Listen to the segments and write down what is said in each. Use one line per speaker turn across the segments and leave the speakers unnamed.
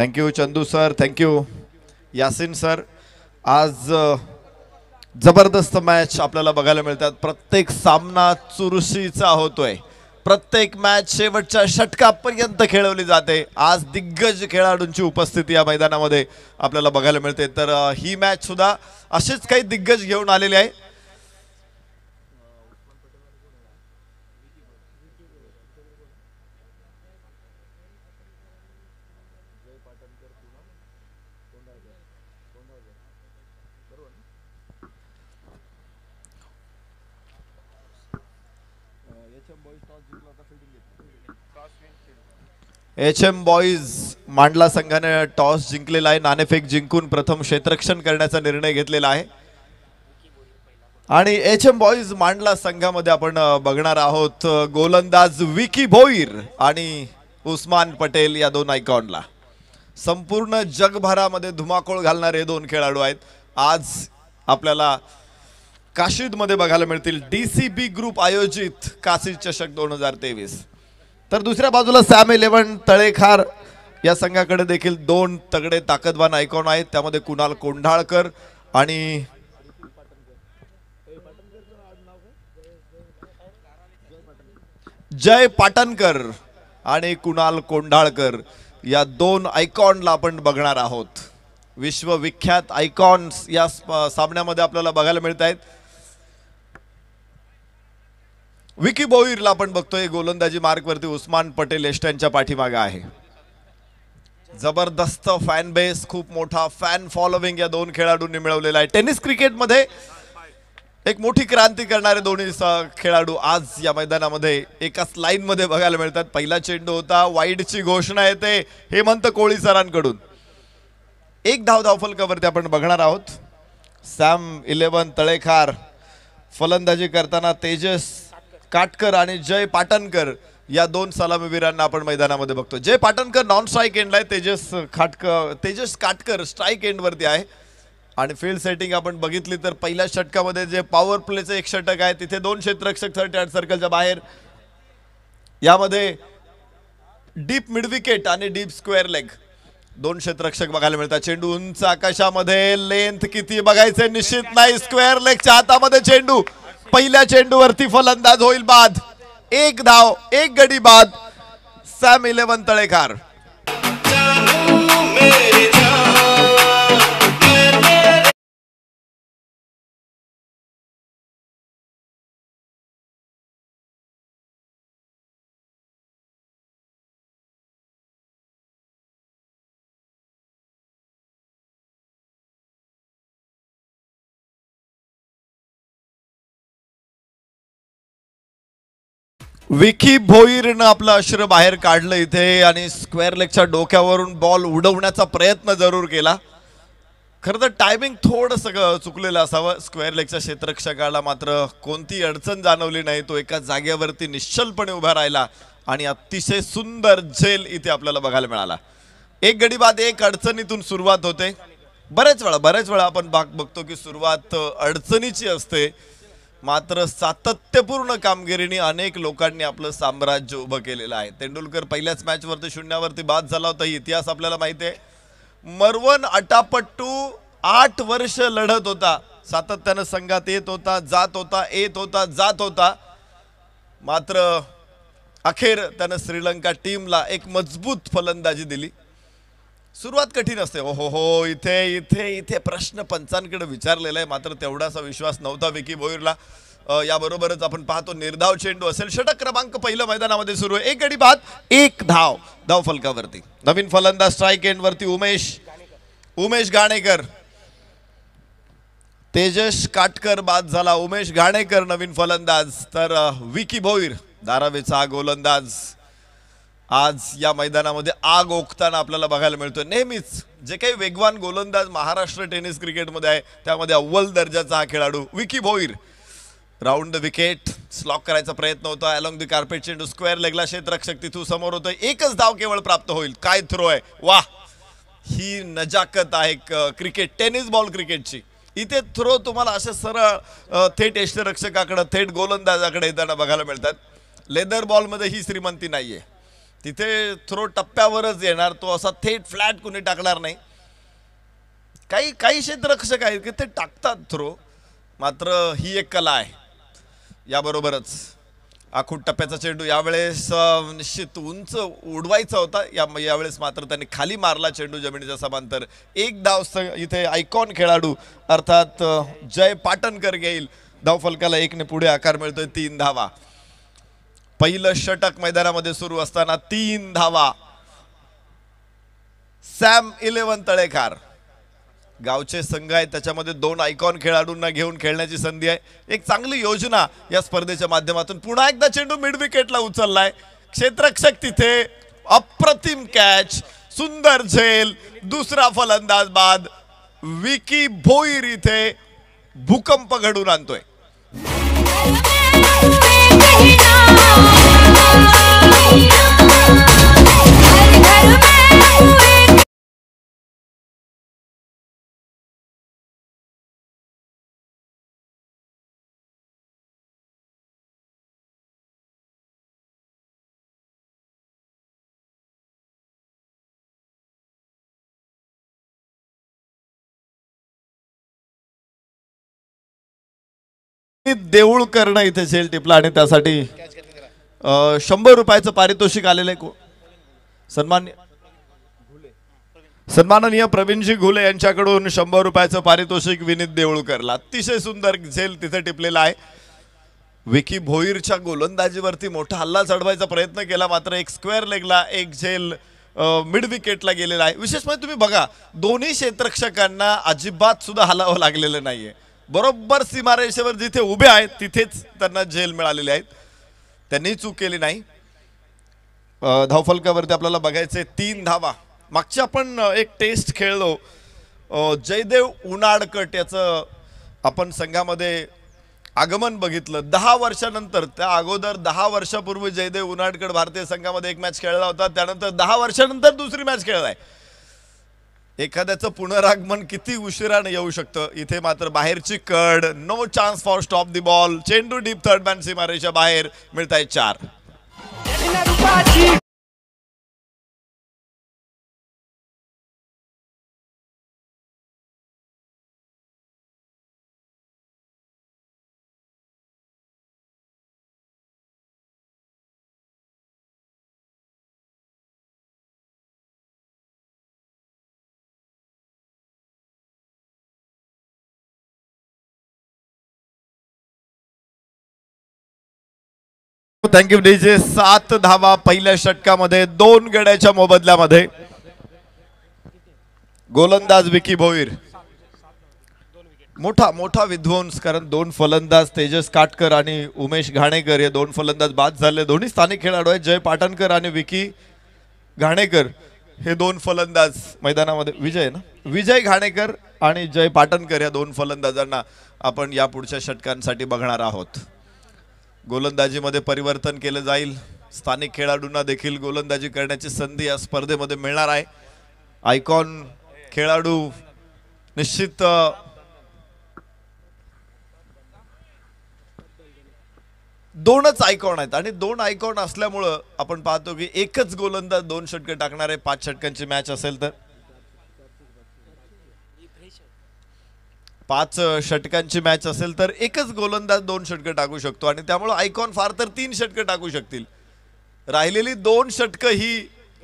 thank you Chandu sir thank you Yasin sir आज जबरदस्त match आपल्याला बघायला मिळतात प्रत्येक सामना चुरशीचा होतोय प्रत्येक मॅच शेवटच्या षटकापर्यंत खेळवली जाते आज दिग्गज खेळाडूंची उपस्थिती या मैदानामध्ये आपल्याला बघायला मिळते तर ही मॅच सुद्धा असेच काही दिग्गज घेऊन आलेले आहे एच एम बॉईज मांडला संघाने टॉस जिंकलेला आहे नाणेफेक जिंकून प्रथम क्षेत्रक्षण करण्याचा निर्णय घेतलेला आहे आणि एच एम बॉईज मांडला संघामध्ये आपण बघणार आहोत गोलंदाज विकी भोईर आणि उस्मान पटेल या दोन आयकॉनला संपूर्ण जगभरामध्ये धुमाकूळ घालणारे दोन खेळाडू आहेत आज आपल्याला मध्ये बघायला मिळतील डी सी बी ग्रुप आयोजित काशीद चषक दोन हजार तेवीस तर दुसऱ्या बाजूला सॅम इलेव्हन तळेखार या संघाकडे देखील दोन तगडे ताकदवान आयकॉन आहेत त्यामध्ये कुणाल कोंढाळकर आणि जय पाटणकर आणि कुणाल कोंढाळकर या दोन आयकॉनला आपण बघणार आहोत विश्वविख्यात आयकॉन्स या सामन्यामध्ये आपल्याला बघायला मिळत आहेत विकी बोईरला आपण बघतोय गोलंदाजी मार्कवरती उस्मान पटेल एस्ट्यांच्या पाठीमागे आहे जबरदस्त फॅन बेस खूप मोठा फॅन फॉलोविंग या दोन खेळाडूंनी मिळवलेला आहे टेनिस क्रिकेटमध्ये एक मोठी क्रांती करणारे दोन्ही खेळाडू आज या मैदानामध्ये एकाच लाईन मध्ये बघायला मिळतात पहिला चेंडू होता ची घोषणा येते हे हेमंत कोळी सरांकडून एक धाव फलकावरती आपण बघणार आहोत सॅम इलेव्हन तळेखार फलंदाजी करताना तेजस काटकर आणि जय पाटणकर या दोन सलामीवीरांना आपण मैदानामध्ये बघतो जय पाटणकर नॉन स्ट्राईक एंडला आहे तेजस खाटकर तेजस काटकर स्ट्राईक एंडवरती आहे आणि फील्ड सेटिंग आपण बघितली तर पहिल्या षटकामध्ये जे पॉवर प्लेचं एक षटक आहे तिथे दोन क्षेत्ररक्षक थर्टी आठ सर्कलच्या बाहेर यामध्ये डीप मिडविकेट आणि डीप स्क्वेअर लेग दोन क्षेत्ररक्षक बघायला मिळतात चेंडू उंच आकाशामध्ये लेंथ किती बघायचं निश्चित नाही स्क्वेअर लेगच्या हातामध्ये चेंडू पहिल्या चेंडूवरती फलंदाज होईल बाद एक धाव एक गडी बाद सॅम इलेव्हन तळेकार विकी भोईरनं आपलं अश्र बाहेर काढलं इथे आणि स्क्वेअर लेगच्या डोक्यावरून बॉल उडवण्याचा प्रयत्न जरूर केला खरं तर टायमिंग थोडंसं चुकलेलं असावं स्क्वेअर लेगच्या क्षेत्रक्षकाला मात्र कोणती अडचण जाणवली नाही तो एका जागेवरती निश्चलपणे उभा राहिला आणि अतिशय सुंदर झेल इथे आपल्याला बघायला मिळाला एक गडी बाद एक अडचणीतून सुरुवात होते बरेच वेळा बरेच वेळा आपण बघतो की सुरुवात अडचणीची असते मात्र सातत्यपूर्ण कामगिरीने अनेक लोकांनी आपलं साम्राज्य उभं केलेलं आहे तेंडुलकर पहिल्याच मॅचवरती शून्यावरती बाद झाला होता इतिहास आपल्याला माहिती आहे मरवण अटापट्टू आठ वर्ष लढत होता सातत्यानं संघात येत होता जात होता येत होता जात होता मात्र अखेर त्यानं श्रीलंका टीमला एक मजबूत फलंदाजी दिली सुरुवात कठीण असते हो हो इथे इथे इथे प्रश्न पंचांकडे विचारलेला आहे मात्र तेवढासा विश्वास नव्हता विकी भोईरला याबरोबरच आपण पाहतो निर्धाव चेंडू असेल षटक क्रमांक पहिलं मैदानामध्ये सुरू आहे एक गडी बाद एक धाव धाव फलकावरती नवीन फलंदाज स्ट्राईक वरती उमेश उमेश गाणेकर तेजस काटकर बाद झाला उमेश गाणेकर नवीन फलंदाज तर विकी भोईर दारावेचा गोलंदाज आज या मैदानामध्ये आग ओकताना आपल्याला बघायला मिळतो नेहमीच जे काही वेगवान गोलंदाज महाराष्ट्र टेनिस क्रिकेटमध्ये आहे त्यामध्ये अव्वल दर्जाचा हा खेळाडू Vicky Bhoir round the wicket slog करायचा प्रयत्न होता अलॉंग द कार्पेट चेंडू स्क्वेअर लेगला क्षेत्रक्षक तिथून समोर होतोय एकच धाव केवळ प्राप्त होईल काय थ्रो आहे वा ही नजाकत आहे क्रिकेट टेनिस बॉल क्रिकेटची इथे थ्रो तुम्हाला असे सरळ थेट यष्टरक्षकाकडं थेट गोलंदाजाकडे येताना बघायला मिळतात लेदर बॉलमध्ये ही श्रीमंती नाही आहे तिथे थ्रो टप्प्यावरच येणार तो असा थेट फ्लॅट कुणी टाकणार नाही काही काही क्षेत्ररक्षक आहेत की ते टाकतात थ्रो मात्र ही एक कला आहे याबरोबरच आखूट टप्प्याचा चेंडू यावेळेस निश्चित उंच उडवायचा होता या यावेळेस मात्र त्यांनी खाली मारला चेंडू जमिनीच्या समांतर एक धाव इथे आयकॉन खेळाडू अर्थात जय पाटणकर घेईल धावफलकाला एकने पुढे आकार मिळतोय तीन धावा पहिलं षटक मैदानामध्ये सुरू असताना तीन धावा सॅम इलेव्हन तळेकार गावचे संघ आहेत त्याच्यामध्ये दोन आयकॉन खेळाडूंना घेऊन खेळण्याची संधी आहे एक चांगली योजना या स्पर्धेच्या माध्यमातून पुन्हा एकदा चेंडू मिड विकेटला उचललाय क्षेत्रक्षक तिथे अप्रतिम कॅच सुंदर झेल दुसरा फलंदाज बाद विकी भोईर इथे भूकंप घडून आणतोय देऊळ करणं इथे झेल टिपला आणि त्यासाठी शंभर रुपयाचं पारितोषिक आलेलं आहे सन्मान्य सन्माननीय प्रवीणजी घुले यांच्याकडून शंभर रुपयाचं पारितोषिक विनीत देऊळकरला अतिशय सुंदर झेल तिथे टिपलेला आहे विकी भोईरच्या गोलंदाजीवरती मोठा हल्ला चढवायचा प्रयत्न केला मात्र एक स्क्वेअर लेगला एक झेल मिड विकेटला गेलेला आहे विशेष म्हणजे तुम्ही बघा दोन्ही क्षेत्रक्षकांना अजिबात सुद्धा हलावं लागलेलं नाहीये बरोबर सीमारेषेवर जिथे उभे आहेत तिथेच त्यांना जेल मिळालेली आहेत त्यांनी चूक केली नाही धावफलकावरती आपल्याला बघायचे तीन धावा मागच्या आपण एक टेस्ट खेळलो जयदेव उनाडकट याचं आपण संघामध्ये आगमन बघितलं दहा वर्षानंतर त्या अगोदर दहा वर्षापूर्वी जयदेव उनाडकट भारतीय संघामध्ये एक मॅच खेळला होता त्यानंतर दहा वर्षानंतर दुसरी मॅच खेळला आहे एखाद्याचं पुनरागमन किती उशिराने येऊ शकतं इथे मात्र बाहेरची कड no chance for stop the ball चेंडू डीप थर्ड मॅन सीमारेच्या बाहेर मिळत चार थँक्यू डीजे सात धावा पहिल्या षटकामध्ये दोन गड्याच्या मोबदल्यामध्ये गोलंदाज विकी भोईर मोठा मोठा विध्वंस कारण दोन फलंदाज तेजस काटकर आणि उमेश घाणेकर हे दोन फलंदाज बाद झाले दोन्ही स्थानिक खेळाडू आहेत जय पाटणकर आणि विकी घाणेकर हे दोन फलंदाज मैदानामध्ये विजय ना विजय घाणेकर आणि जय पाटणकर या दोन फलंदाजांना आपण या पुढच्या षटकांसाठी बघणार आहोत गोलंदाजीमध्ये परिवर्तन केलं जाईल स्थानिक खेळाडूंना देखील गोलंदाजी करण्याची संधी या स्पर्धेमध्ये मिळणार आहे आयकॉन खेळाडू निश्चित दोनच आयकॉन आहेत आणि दोन आयकॉन असल्यामुळं आपण पाहतो की एकच गोलंदाज दोन षटकं टाकणार आहे पाच षटकांची मॅच असेल तर पाच षटकांची मॅच असेल तर एकच गोलंदाज दोन षटकं टाकू शकतो आणि त्यामुळे आयकॉन फार तर तीन षटकं टाकू शकतील राहिलेली दोन षटकं ही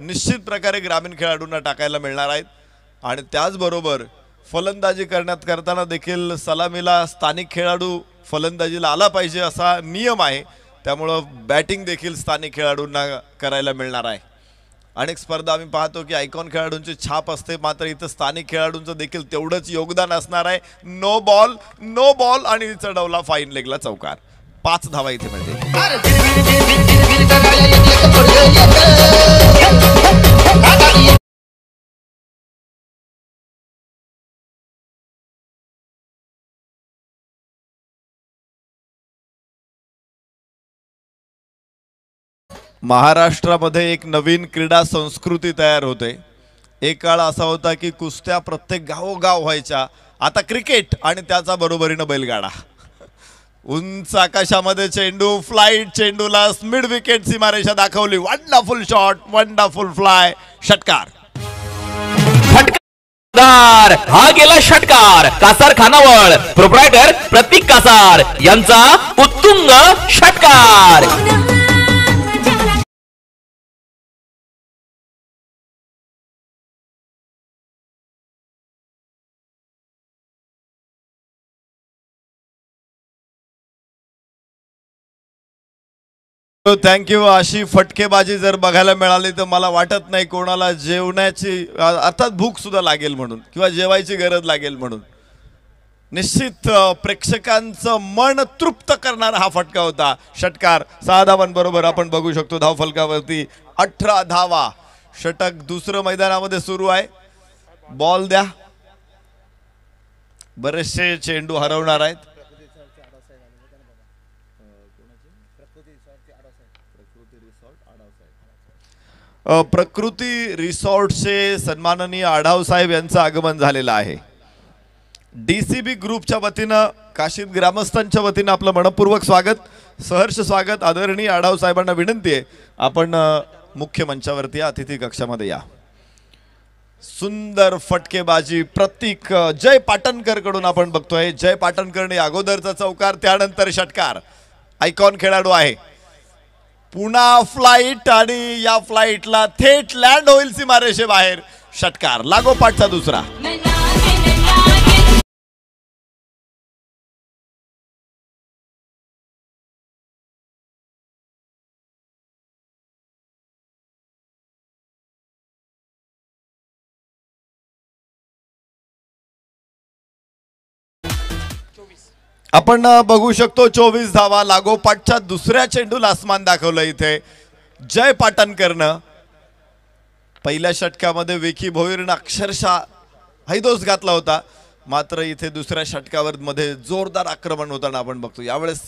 निश्चित प्रकारे ग्रामीण खेळाडूंना टाकायला मिळणार आहेत आणि त्याचबरोबर फलंदाजी करण्यात करताना देखील सलामीला स्थानिक खेळाडू फलंदाजीला आला पाहिजे असा नियम आहे त्यामुळं बॅटिंग देखील स्थानिक खेळाडूंना करायला मिळणार आहे अनेक स्पर्धा आम्ही पाहतो की आयकॉन खेळाडूंची छाप असते मात्र इथं स्थानिक खेळाडूंचं देखील तेवढंच योगदान असणार आहे नो बॉल नो बॉल आणि डवला फाईन लेगला चौकार पाच धावा इथे म्हणजे महाराष्ट्रामध्ये एक नवीन क्रीडा संस्कृती तयार होते एक काळ असा होता की कुस्त्या प्रत्येक गावोगाव व्हायच्या आता क्रिकेट आणि त्याचा बरोबरीनं बैलगाडा उंच आकाशामध्ये चेंडू फ्लाईट चेंडूला मिड विकेट सीमारेषा दाखवली वंडरफुल शॉट वंडरफुल फ्लाय
षटकार षटकार हा गेला षटकार कासार खानावळ प्रोप्रायटर प्रतीक कासार यांचा उत्तुंग
षटकार
थँक्यू अशी फटकेबाजी जर बघायला मिळाली तर मला वाटत नाही कोणाला जेवण्याची अर्थात भूक सुद्धा लागेल म्हणून किंवा जेवायची गरज लागेल म्हणून निश्चित प्रेक्षकांचं मन तृप्त करणारा हा फटका होता षटकार सहा धावांबरोबर आपण बघू शकतो धाव फलकावरती अठरा धावा षटक दुसरं मैदानामध्ये सुरू आहे बॉल द्या बरेचसे चेंडू हरवणार आहेत प्रकृती रिसॉर्टचे सन्माननीय आढाव साहेब यांचं आगमन झालेलं आहे डी सी बी ग्रुपच्या वतीनं काशीद ग्रामस्थांच्या वतीनं आपलं मनपूर्वक स्वागत सहर्ष स्वागत आदरणीय आढाव साहेबांना विनंती आहे आपण मुख्य मंचावरती अतिथी कक्षामध्ये या सुंदर फटकेबाजी प्रतीक जय कडून आपण बघतोय जय पाटणकरने अगोदरचा चौकार त्यानंतर षटकार आयकॉन खेळाडू आहे पुन्हा फ्लाईट आणि या फ्लाईटला थेट लँड होईल सीमारेषे बाहेर षटकार लागोपाठचा दुसरा आपण बघू शकतो चोवीस धावा लागोपाठच्या दुसऱ्या चेंडूला आसमान दाखवलं इथे जय पाटणकरनं पहिल्या षटकामध्ये विखी भोईरनं अक्षरशः हैदोस घातला होता मात्र इथे दुसऱ्या षटकावर मध्ये जोरदार आक्रमण होताना आपण बघतो यावेळेस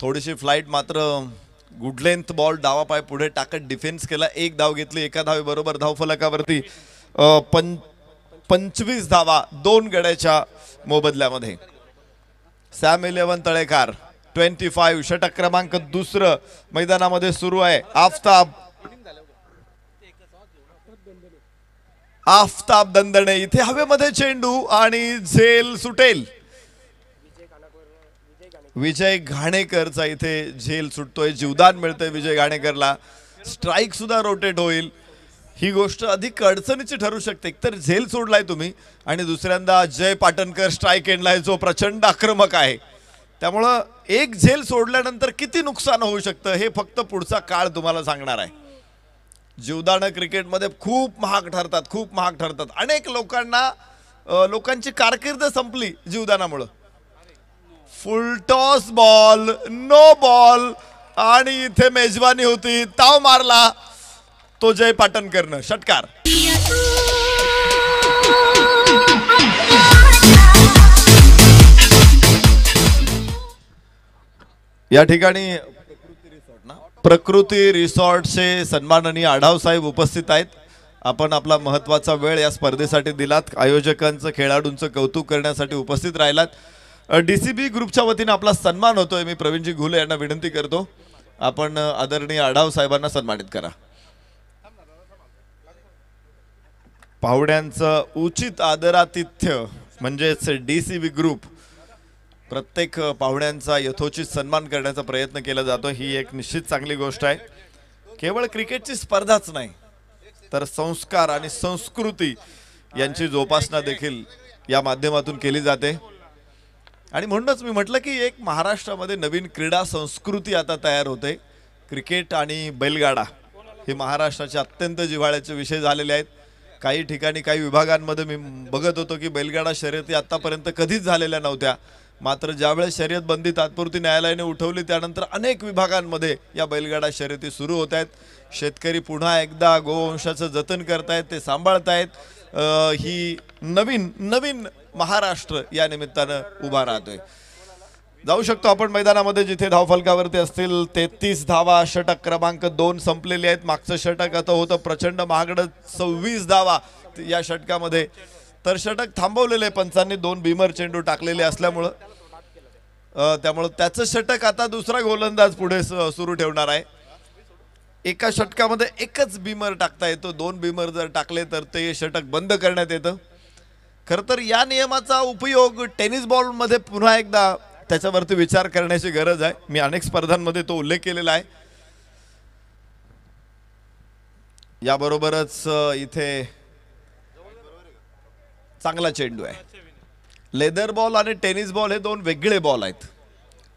थोडीशी फ्लाईट मात्र गुडलेंथ बॉल पाय पुढे टाकत डिफेन्स केला एक धाव घेतली एका बरोबर धावफलकावरती पंच पंचवीस धावा दोन गड्याच्या मोबदल्यामध्ये Sam eleven Talekar twenty five षटक क्रमांक दुसरं मैदानामध्ये सुरू आहे आफताब आफताब दंदणे इथे हवेमध्ये चेंडू आणि झेल सुटेल विजय घाणेकरचा इथे झेल सुटतोय जीवदान मिळतंय विजय घाणेकरला स्ट्राईक सुद्धा रोटेट होईल ही गोष्ट अधिक अडचणीची ठरू शकते तर झेल सोडलाय तुम्ही आणि दुसऱ्यांदा जय पाटणकर स्ट्राईक एंडलाय जो प्रचंड आक्रमक आहे त्यामुळं एक झेल सोडल्यानंतर किती नुकसान होऊ शकतं हे फक्त पुढचा काळ तुम्हाला सांगणार आहे जीवदानं क्रिकेटमध्ये खूप महाग ठरतात खूप महाग ठरतात अनेक लोकांना लोकांची कारकीर्द संपली जीवदानामुळं फुलटॉस बॉल नो बॉल आणि इथे मेजवानी होती ताव मारला तो जय पाटण करणं षटकार या ठिकाणी प्रकृती रिसॉर्टचे सन्माननीय आढाव साहेब उपस्थित आहेत आपण आपला महत्त्वाचा वेळ या स्पर्धेसाठी दिलात आयोजकांचं खेळाडूंचं कौतुक करण्यासाठी उपस्थित राहिलात डी सी बी ग्रुपच्या वतीने आपला सन्मान होतोय मी प्रवीणजी घुले यांना विनंती करतो आपण आदरणीय आढाव साहेबांना सन्मानित करा पाहुड्यांचं उचित आदरातिथ्य म्हणजेच डी सी बी ग्रुप प्रत्येक पाहुण्यांचा यथोचित सन्मान करण्याचा प्रयत्न केला जातो ही एक निश्चित चांगली गोष्ट आहे केवळ क्रिकेटची स्पर्धाच नाही तर संस्कार आणि संस्कृती यांची जोपासना देखील या माध्यमातून केली जाते आणि म्हणूनच मी म्हटलं की एक महाराष्ट्रामध्ये नवीन क्रीडा संस्कृती आता तयार होते क्रिकेट आणि बैलगाडा हे महाराष्ट्राचे अत्यंत जिव्हाळ्याचे विषय झालेले आहेत काही ठिकाणी काही विभागांमध्ये मी बघत होतो की बैलगाडा शर्यती आतापर्यंत कधीच झालेल्या नव्हत्या मात्र ज्यावेळेस शर्यत बंदी तात्पुरती न्यायालयाने उठवली त्यानंतर अनेक विभागांमध्ये या बैलगाडा शर्यती सुरू होत आहेत शेतकरी पुन्हा एकदा गोवंशाचं जतन करतायत ते सांभाळतायत ही नवीन नवीन महाराष्ट्र या निमित्तानं उभा राहतोय जाऊ शकतो आपण मैदानामध्ये जिथे धावफलकावरती असतील तेहतीस धावा षटक क्रमांक दोन संपलेले आहेत मागचं षटक आता होतं प्रचंड महागड सव्वीस धावा या षटकामध्ये तर षटक थांबवलेले आहे पंचांनी दोन भीमर चेंडू टाकलेले असल्यामुळं त्यामुळं त्याचं षटक आता दुसरा गोलंदाज पुढे सुरू ठेवणार आहे एका षटकामध्ये एकच बीमर टाकता येतो दोन बीमर जर टाकले तर ते षटक बंद करण्यात येतं खरं तर या नियमाचा उपयोग टेनिस बॉलमध्ये पुन्हा एकदा त्याच्यावरती विचार करण्याची गरज आहे मी अनेक स्पर्धांमध्ये तो उल्लेख केलेला आहे याबरोबरच इथे चांगला चेंडू आहे लेदर बॉल आणि टेनिस बॉल हे दोन वेगळे बॉल आहेत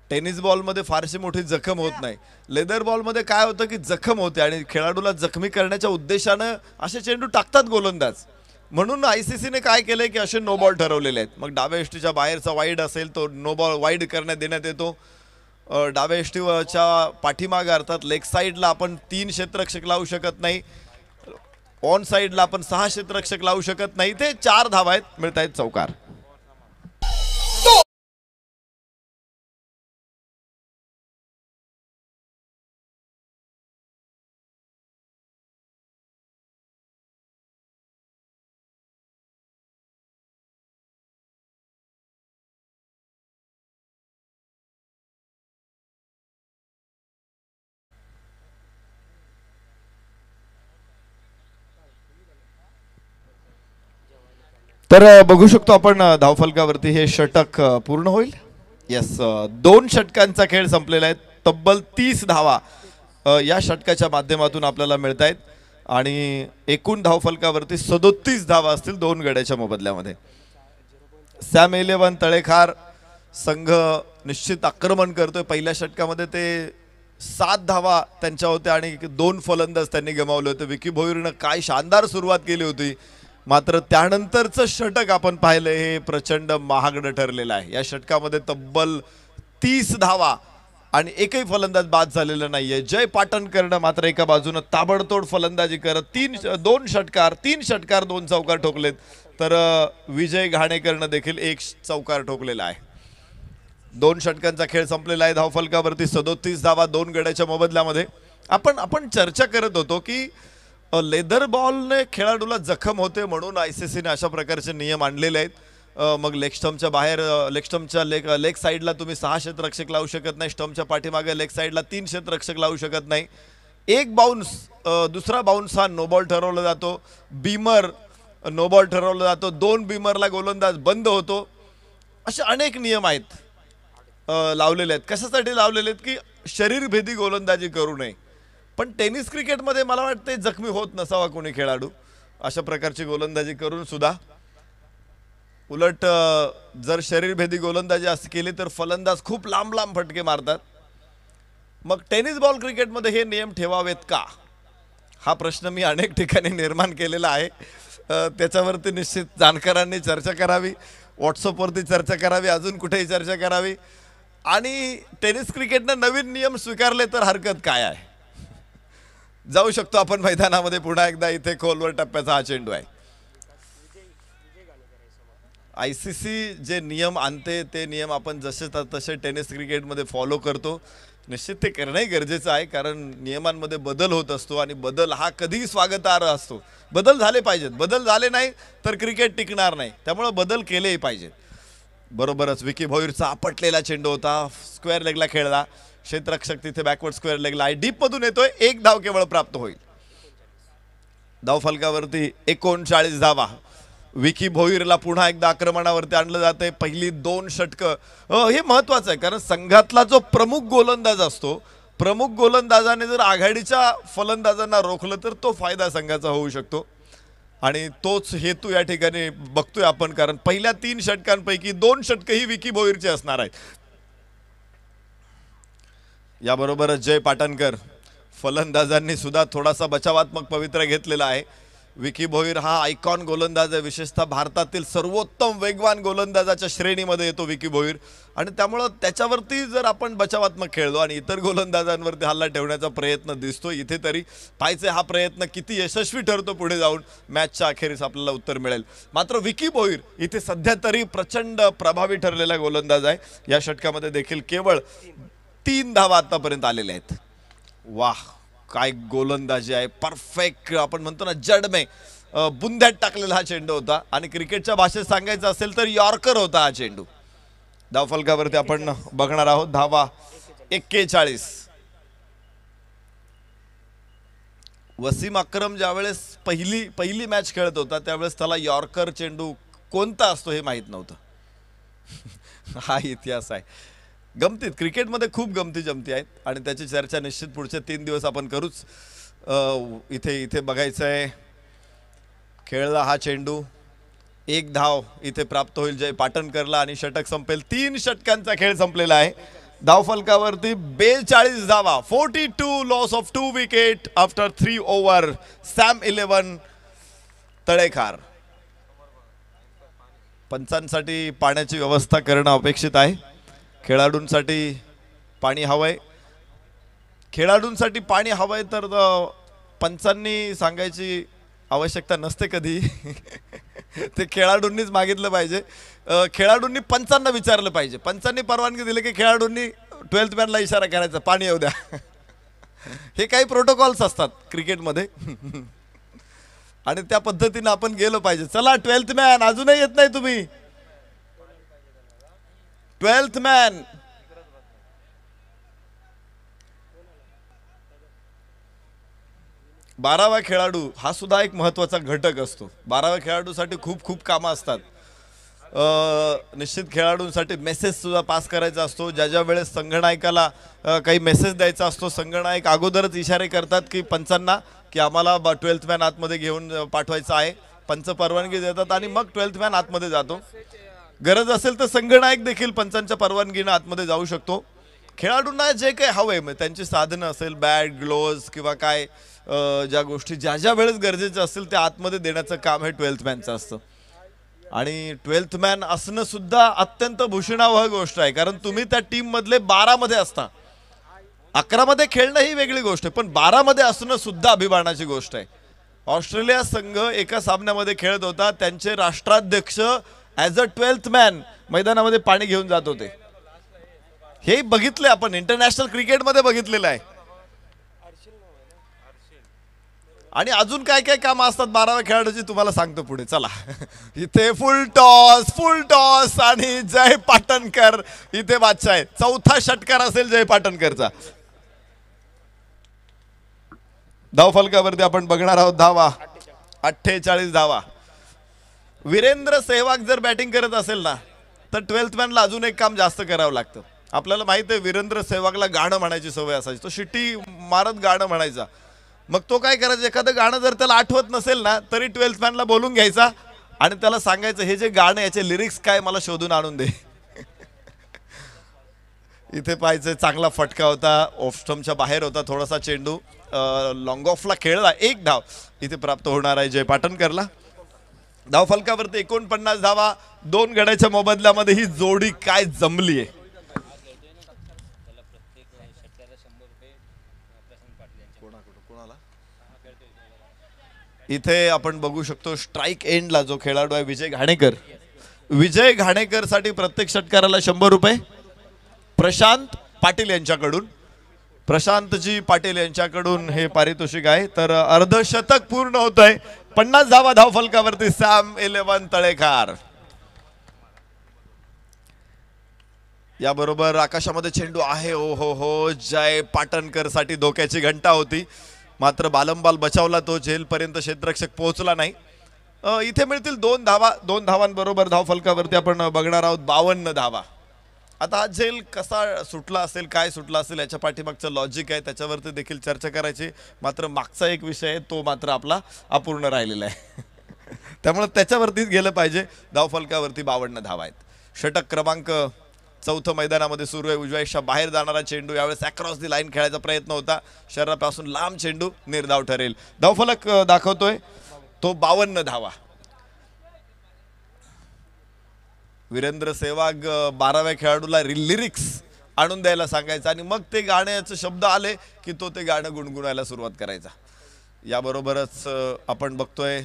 टेनिस बॉलमध्ये फारशी मोठी जखम होत नाही लेदर बॉलमध्ये काय होतं की जखम होते आणि खेळाडूला जखमी करण्याच्या उद्देशानं असे चेंडू टाकतात गोलंदाज म्हणून आयसीसीने काय केलंय की असे नो बॉल ठरवलेले आहेत मग डाव्या एष्टीच्या बाहेरचा वाईड असेल तो नो बॉल वाईड करण्यात देण्यात येतो डाव्या एष्टीच्या पाठीमागे अर्थात लेग साईडला आपण तीन क्षेत्ररक्षक लावू शकत नाही ऑन साईडला आपण सहा क्षेत्ररक्षक लावू शकत नाही ते चार धावा आहेत मिळत आहेत चौकार तर बघू शकतो आपण धावफलकावरती हे षटक पूर्ण होईल येस दोन षटकांचा खेळ संपलेला आहे तब्बल तीस धावा या षटकाच्या माध्यमातून आपल्याला मिळत आहेत आणि एकूण धावफलकावरती सदोतीस धावा असतील दोन गड्याच्या मोबदल्यामध्ये सॅम एलेवन तळेखार संघ निश्चित आक्रमण करतोय पहिल्या षटकामध्ये ते सात धावा त्यांच्या होत्या आणि दोन फलंदाज त्यांनी गमावले होते विकी भोईरनं काय शानदार सुरुवात केली होती मात्र त्यानंतरचं षटक आपण पाहिलं हे प्रचंड महागड ठरलेलं आहे या षटकामध्ये तब्बल तीस धावा आणि एकही फलंदाज बाद झालेला नाहीये जय करणं मात्र एका बाजूनं ताबडतोड फलंदाजी करत तीन दोन षटकार तीन षटकार दोन चौकार ठोकलेत तर विजय घाणेकरणं देखील एक चौकार ठोकलेला आहे दोन षटकांचा खेळ संपलेला आहे धावफलकावरती सदोतीस धावा दोन गड्याच्या मोबदल्यामध्ये आपण आपण चर्चा करत होतो की लेदर बॉलने खेळाडूला जखम होते म्हणून आय सी सीने अशा प्रकारचे नियम आणलेले आहेत मग लेग स्टम्पच्या बाहेर लेग स्टम्पच्या लेग लेग साईडला तुम्ही सहा क्षेत्ररक्षक लावू शकत नाही स्टम्पच्या पाठीमागे लेग साईडला तीन क्षेत्ररक्षक लावू शकत नाही एक बाउन्स दुसरा बाउन्स हा नोबॉल ठरवला जातो बीमर नोबॉल ठरवला जातो दोन बीमरला गोलंदाज बंद होतो असे अनेक नियम आहेत लावलेले आहेत कशासाठी लावलेले आहेत की शरीरभेदी गोलंदाजी करू नये पण टेनिस क्रिकेटमध्ये मला वाटते जखमी होत नसावा कोणी खेळाडू अशा प्रकारची गोलंदाजी करून सुद्धा उलट जर शरीरभेदी गोलंदाजी असं केली तर फलंदाज खूप लांब लांब फटके मारतात मग टेनिस बॉल क्रिकेटमध्ये हे नियम ठेवावेत का हा प्रश्न मी अनेक ठिकाणी निर्माण केलेला आहे त्याच्यावरती निश्चित जाणकारांनी चर्चा करावी व्हॉट्सअपवरती चर्चा करावी अजून कुठेही चर्चा करावी आणि टेनिस क्रिकेटनं नवीन नियम स्वीकारले तर हरकत काय आहे जाऊ शकतो आपण मैदानामध्ये पुन्हा एकदा इथे खोलवर टप्प्याचा हा चेंडू आहे आय सी सी जे नियम आणते ते नियम आपण जसे तसे टेनिस क्रिकेटमध्ये फॉलो करतो निश्चित ते करणंही गरजेचं आहे कारण नियमांमध्ये बदल होत असतो आणि बदल हा कधीही स्वागतार्ह असतो बदल झाले पाहिजेत बदल झाले नाही तर क्रिकेट टिकणार नाही त्यामुळं बदल केलेही पाहिजेत बरोबरच विकी भोईरचा आपटलेला चेंडू होता स्क्वेअर लेगला खेळला क्षेत्ररक्षक तिथे बॅकवर्ड स्क्वेअर लेगला आहे डीपमधून येतोय एक धाव केवळ प्राप्त होईल धाव फलकावरती एकोणचाळीस धावा विकी भोईरला पुन्हा एकदा आक्रमणावरती आणलं जाते पहिली दोन षटक हे महत्वाचं आहे कारण संघातला जो प्रमुख गोलंदाज असतो प्रमुख गोलंदाजाने जर आघाडीच्या फलंदाजांना रोखलं तर तो फायदा संघाचा होऊ शकतो आणि तोच हेतू या ठिकाणी बघतोय आपण कारण पहिल्या तीन षटकांपैकी दोन षटकं ही विकी भोईरचे असणार आहेत याबरोबरच जय पाटणकर फलंदाजांनी सुद्धा थोडासा बचावात्मक पवित्र घेतलेला आहे विकी भोईर हा आयकॉन गोलंदाज आहे विशेषतः भारतातील सर्वोत्तम वेगवान गोलंदाजाच्या श्रेणीमध्ये येतो विकी भोईर आणि त्यामुळं त्याच्यावरती जर आपण बचावात्मक खेळलो आणि इतर गोलंदाजांवरती हल्ला ठेवण्याचा प्रयत्न दिसतो इथे तरी पाहिजे हा प्रयत्न किती यशस्वी ठरतो पुढे जाऊन मॅचच्या अखेरीस आपल्याला उत्तर मिळेल मात्र विकी भोईर इथे सध्या तरी प्रचंड प्रभावी ठरलेला गोलंदाज आहे या षटकामध्ये देखील केवळ तीन धावा आतापर्यंत आलेल्या आहेत वा काय गोलंदाजी आहे परफेक्ट आपण म्हणतो ना जडमे बुंद्यात टाकलेला हा चेंडू होता आणि क्रिकेटच्या भाषेत सांगायचं असेल तर यॉर्कर होता हा चेंडू धावफलकावरती आपण बघणार आहोत धावा एक्केचाळीस वसीम अक्रम ज्यावेळेस पहिली पहिली मॅच खेळत होता त्यावेळेस त्याला यॉर्कर चेंडू कोणता असतो हे माहीत नव्हतं हा इतिहास आहे गमतीत क्रिकेटमध्ये खूप गमती जमती आहेत आणि त्याची चर्चा निश्चित पुढचे तीन दिवस आपण करूच इथे इथे बघायचं आहे खेळला हा चेंडू एक धाव इथे प्राप्त होईल जय पाटणकरला आणि षटक संपेल तीन षटकांचा खेळ संपलेला आहे धावफलकावरती बेचाळीस धावा forty two loss of two wicket after three over Sam eleven Talekhar पंचांसाठी पाण्याची व्यवस्था करणं अपेक्षित आहे खेळाडूंसाठी पाणी हवं आहे खेळाडूंसाठी पाणी हवं आहे तर पंचांनी सांगायची आवश्यकता नसते कधी ते खेळाडूंनीच मागितलं पाहिजे खेळाडूंनी पंचांना विचारलं पाहिजे पंचांनी परवानगी दिली की खेळाडूंनी ट्वेल्थ मॅनला इशारा करायचा पाणी येऊ द्या हे काही प्रोटोकॉल्स असतात क्रिकेटमध्ये आणि त्या पद्धतीनं आपण गेलो पाहिजे चला ट्वेल्थ मॅन अजूनही येत नाही तुम्ही ट्वेल्थ मॅन बारावा खेळाडू हा सुद्धा एक महत्त्वाचा घटक असतो बाराव्या खेळाडूसाठी खूप खूप कामं असतात निश्चित खेळाडूंसाठी मेसेज सुद्धा पास करायचा असतो ज्या ज्या वेळेस संघनायकाला काही मेसेज द्यायचा असतो संघनायक अगोदरच इशारे करतात की पंचांना की आम्हाला ट्वेल्थ मॅन आतमध्ये घेऊन पाठवायचा आहे पंच परवानगी देतात आणि मग ट्वेल्थ मॅन आतमध्ये जातो गरज असेल तर संघनायक देखील पंचांच्या परवानगीनं आतमध्ये जाऊ शकतो खेळाडूंना जे काही हवं आहे म्हणजे त्यांची साधनं असेल बॅट ग्लोव्ह किंवा काय ज्या गोष्टी ज्या ज्या वेळेस गरजेच्या असतील त्या आतमध्ये देण्याचं काम हे ट्वेल्थ मॅनचं असतं आणि ट्वेल्थ मॅन असणं सुद्धा अत्यंत भूषणावह गोष्ट आहे कारण तुम्ही त्या टीममधले बारामध्ये असता अकरामध्ये खेळणं ही वेगळी गोष्ट आहे पण बारामध्ये असणं सुद्धा अभिमानाची गोष्ट आहे ऑस्ट्रेलिया संघ एका सामन्यामध्ये खेळत होता त्यांचे राष्ट्राध्यक्ष ऍज अ ट्वेल्थ मॅन मैदानामध्ये पाणी घेऊन जात होते हे बघितले आपण इंटरनॅशनल क्रिकेटमध्ये बघितलेलं आहे आणि अजून काय काय काम असतात बाराव्या खेळाडूची तुम्हाला सांगतो पुढे चला इथे फुल टॉस फुल टॉस आणि जय पाटणकर इथे बादशाह आहे चौथा षटकार असेल जय पाटणकरचा धाव फलकावरती आपण बघणार आहोत धावा अठ्ठेचाळीस धावा वीरेंद्र सेहवाग जर बॅटिंग करत असेल ना तर ट्वेल्थ मॅनला अजून एक काम जास्त करावं लागतं आपल्याला माहिती आहे वीरेंद्र सेहवागला गाणं म्हणायची सवय असायची तो शिट्टी मारत गाणं म्हणायचा मग तो काय करायचा एखादं गाणं जर त्याला आठवत नसेल ना तरी ट्वेल्थ मॅनला बोलून घ्यायचा आणि त्याला सांगायचं हे जे गाणं याचे लिरिक्स काय मला शोधून आणून दे इथे पाहायचं चांगला फटका होता ऑफस्टमच्या बाहेर होता थोडासा चेंडू लॉंग ऑफला खेळला एक धाव इथे प्राप्त होणार आहे जय पाटणकरला फलकावरती एकोणपन्नास धावा दोन गड्याच्या मोबदल्यामध्ये ही जोडी काय जमली आहे इथे आपण बघू शकतो स्ट्राईक एंडला जो खेळाडू आहे विजय घाणेकर विजय घाणेकर साठी प्रत्येक षटकाराला शंभर रुपये प्रशांत पाटील यांच्याकडून प्रशांतजी पाटील यांच्याकडून हे पारितोषिक आहे तर अर्धशतक पूर्ण होत आहे पन्नास धावा धाव फलकावरती सॅम इलेव्हन तळेकार याबरोबर आकाशामध्ये चेंडू आहे ओ हो हो जय पाटणकर साठी धोक्याची घंटा होती मात्र बालमबाल बचावला तो जेलपर्यंत क्षेत्रक्षक पोहोचला नाही इथे मिळतील दोन धावा दोन धावांबरोबर धाव फलकावरती आपण बघणार आहोत बावन्न धावा आता हा झेल कसा सुटला असेल काय सुटला असेल याच्या पाठीमागचं लॉजिक आहे त्याच्यावरती देखील चर्चा करायची मात्र मागचा एक विषय आहे तो मात्र आपला अपूर्ण राहिलेला आहे त्यामुळे त्याच्यावरतीच गेलं पाहिजे धावफलकावरती बावन्न धावा आहेत षटक क्रमांक चौथं मैदानामध्ये सुरू आहे उजव्याशा बाहेर जाणारा चेंडू यावेळेस अक्रॉस दी लाईन खेळायचा प्रयत्न होता शरीरापासून लांब चेंडू निर्धाव ठरेल धावफलक दाखवतोय तो बावन्न धावा वीरेंद्र सेवाग बाराव्या खेळाडूला लिरिक्स आणून द्यायला सांगायचं आणि मग ते गाण्याचं शब्द आले की तो ते गाणं गुणगुणायला सुरुवात करायचा याबरोबरच आपण बघतोय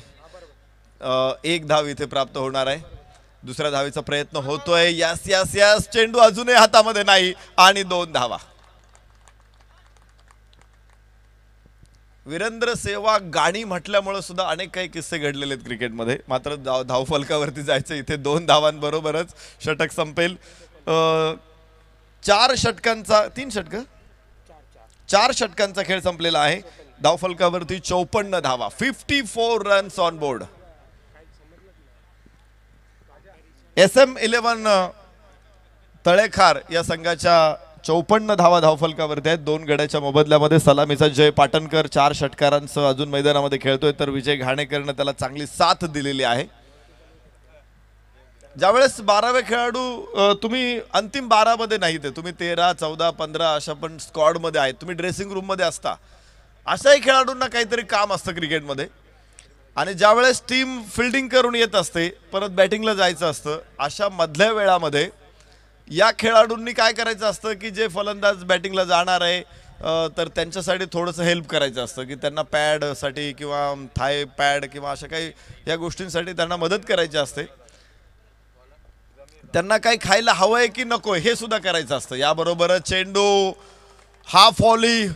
एक धाव इथे प्राप्त होणार आहे दुसऱ्या धावीचा प्रयत्न होतोय यास यास यास चेंडू अजूनही हातामध्ये नाही आणि दोन धावा वीरेंद्र सेवा गाणी म्हटल्यामुळे सुद्धा अनेक काही किस्से घडलेले आहेत क्रिकेटमध्ये मात्र धाव धावफलकावरती जायचं इथे दोन धावांबरोबरच षटक संपेल चार षटकांचा तीन षटक चार षटकांचा खेळ संपलेला आहे धावफलकावरती चौपन्न धावा fifty four runs on board S M eleven Talekhar या संघाच्या चौपन्न धावा धावफलकावरती आहेत दोन गड्याच्या मोबदल्यामध्ये सलामीचा जय पाटणकर चार षटकारांसह अजून मैदानामध्ये खेळतोय तर विजय घाणेकरनं त्याला चांगली साथ दिलेली आहे ज्यावेळेस बारावे खेळाडू तुम्ही अंतिम बारामध्ये नाही ते तुम्ही तेरा चौदा पंधरा अशा पण स्कॉडमध्ये आहेत तुम्ही ड्रेसिंग रूममध्ये असता अशाही खेळाडूंना काहीतरी काम असतं क्रिकेटमध्ये आणि ज्यावेळेस टीम फिल्डिंग करून येत असते परत बॅटिंगला जायचं असतं अशा मधल्या वेळामध्ये या खेळाडूंनी काय करायचं असतं की जे फलंदाज बॅटिंगला जाणार आहे तर त्यांच्यासाठी थोडंसं हेल्प करायचं असतं की त्यांना पॅडसाठी किंवा थाय पॅड किंवा अशा काही या गोष्टींसाठी त्यांना मदत करायची असते त्यांना काही खायला हवं आहे की नको हे सुद्धा करायचं असतं याबरोबरच चेंडू हा फॉली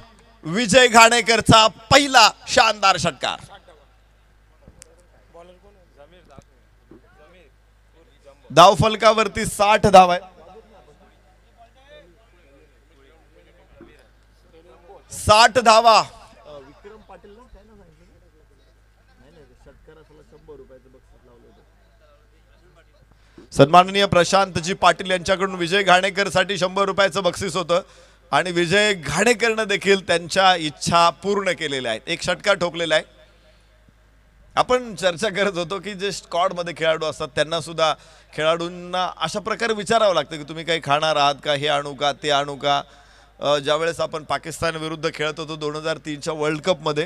विजय घाणेकरचा पहिला शानदार षटकार फलकावरती साठ धाव आहे साठ धावा विक्रम पाटील सन्माननीय प्रशांतजी पाटील यांच्याकडून विजय घाणेकरसाठी शंभर रुपयाचं बक्षीस होतं आणि विजय घाणेकरनं देखील त्यांच्या इच्छा पूर्ण केलेल्या आहेत एक षटका ठोकलेला आहे आपण चर्चा करत होतो की जे स्कॉडमध्ये खेळाडू असतात त्यांना सुद्धा खेळाडूंना अशा प्रकारे विचारावं लागतं की तुम्ही काही खाणार आहात का हे आणू का ते आणू का ज्यावेळेस आपण पाकिस्तान विरुद्ध खेळत होतो दोन हजार तीनच्या वर्ल्ड कपमध्ये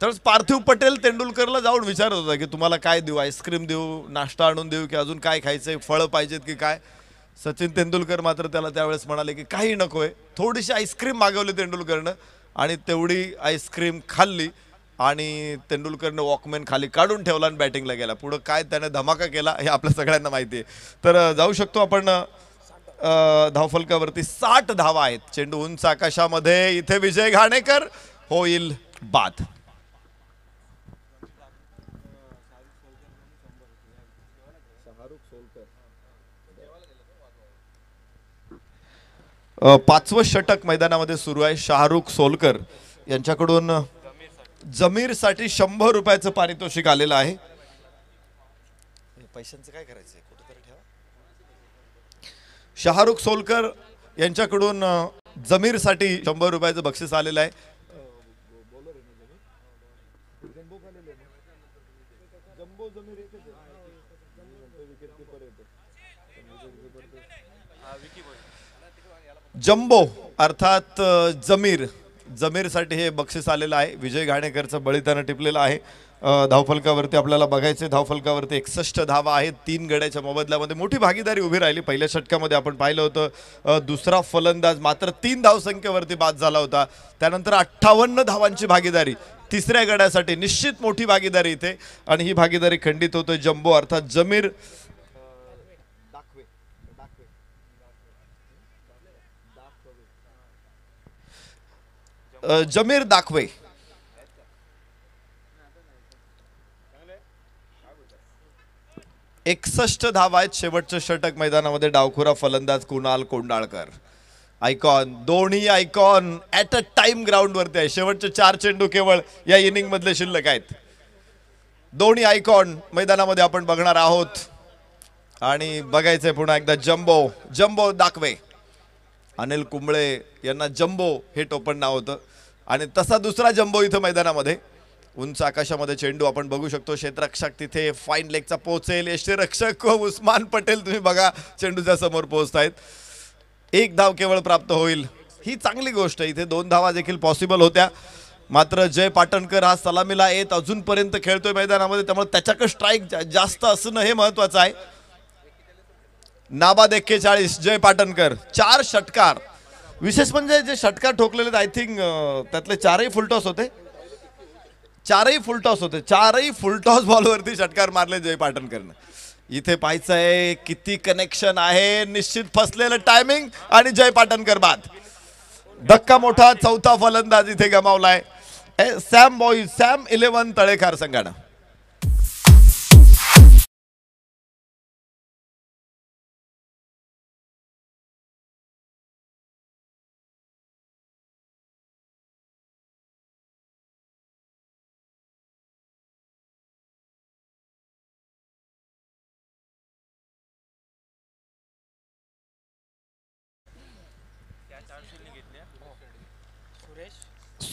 त्यावेळेस पार्थिव पटेल तेंडुलकरला जाऊन विचारत होता की तुम्हाला काय देऊ आईस्क्रीम देऊ नाश्ता आणून देऊ की अजून काय खायचं आहे फळं पाहिजेत की काय सचिन तेंडुलकर मात्र त्याला त्यावेळेस म्हणाले की काही नको आहे थोडीशी आईस्क्रीम मागवली तेंडुलकरनं आणि तेवढी आईस्क्रीम खाल्ली आणि तेंडुलकरनं वॉकमॅन खाली काढून ठेवला आणि बॅटिंगला गेला पुढं काय त्याने धमाका केला हे आपल्या सगळ्यांना माहिती आहे तर जाऊ शकतो आपण धावफलकावरती साठ धावा आहेत चेंडू उंच आकाशामध्ये इथे विजय घाणेकर होईल बाद पाचवं षटक मैदानामध्ये सुरू आहे शाहरुख सोलकर यांच्याकडून जमीरसाठी शंभर रुपयाचं पारितोषिक आलेलं आहे पैशांचं काय करायचं शाहरुख सोलकर यांच्याकडून जमीरसाठी शंभर रुपयाचं बक्षीस आलेलं आहे जम्बो अर्थात जमीर जमीरसाठी हे बक्षीस आलेलं आहे विजय घाणेकरचं बळीतानं टिपलेलं आहे धावफलकावरती आपल्याला बघायचे धावफलकावरती एकसष्ट धावा आहेत तीन गड्याच्या मोबदल्यामध्ये मोठी भागीदारी उभी राहिली पहिल्या षटकामध्ये आपण पाहिलं होतं दुसरा फलंदाज मात्र तीन धावसंख्येवरती बाद झाला होता त्यानंतर अठ्ठावन्न धावांची भागीदारी तिसऱ्या गड्यासाठी निश्चित मोठी भागीदारी इथे आणि ही भागीदारी खंडित होते जम्बो अर्थात जमीर जमीर दाखवे एकसष्ट धावा आहेत शेवटचं षटक मैदानामध्ये डावखुरा फलंदाज कुणाल कोंडाळकर आयकॉन दोन्ही आयकॉन ॲट अ टाइम वरती आहे शेवटचे चार चेंडू केवळ या इनिंग मधले शिल्लक आहेत दोन्ही आयकॉन मैदानामध्ये आपण बघणार आहोत आणि बघायचंय पुन्हा एकदा जम्बो जम्बो दाखवे अनिल कुंबळे यांना जम्बो हे टोपण नाव होतं आणि तसा दुसरा जम्बो इथं मैदानामध्ये उंच आकाशामध्ये चेंडू आपण बघू शकतो क्षेत्ररक्षक तिथे फाईन लेगचा पोहोचेल यष्टीरक्षक उस्मान पटेल तुम्ही बघा चेंडूच्या समोर पोहोचतायत आहेत एक धाव केवळ प्राप्त होईल ही चांगली गोष्ट इथे दोन धावा देखील पॉसिबल होत्या मात्र जय पाटणकर हा सलामीला येत अजूनपर्यंत खेळतोय मैदानामध्ये त्यामुळे त्याच्याकडे स्ट्राईक जास्त असणं हे महत्वाचं आहे नाबाद एक्केचाळीस जय पाटणकर चार षटकार विशेष म्हणजे जे षटकार ठोकलेले आय थिंक त्यातले चारही फुलटॉस होते चारही फुलटॉस होते चारही फुलटॉस बॉलवरती षटकार मारले जय पाटणकरनं इथे पाहायचं आहे किती कनेक्शन आहे निश्चित फसलेलं टायमिंग आणि जय पाटणकर बाद धक्का मोठा चौथा फलंदाज इथे गमावलाय Sam boy Sam eleven Talekhar संघानं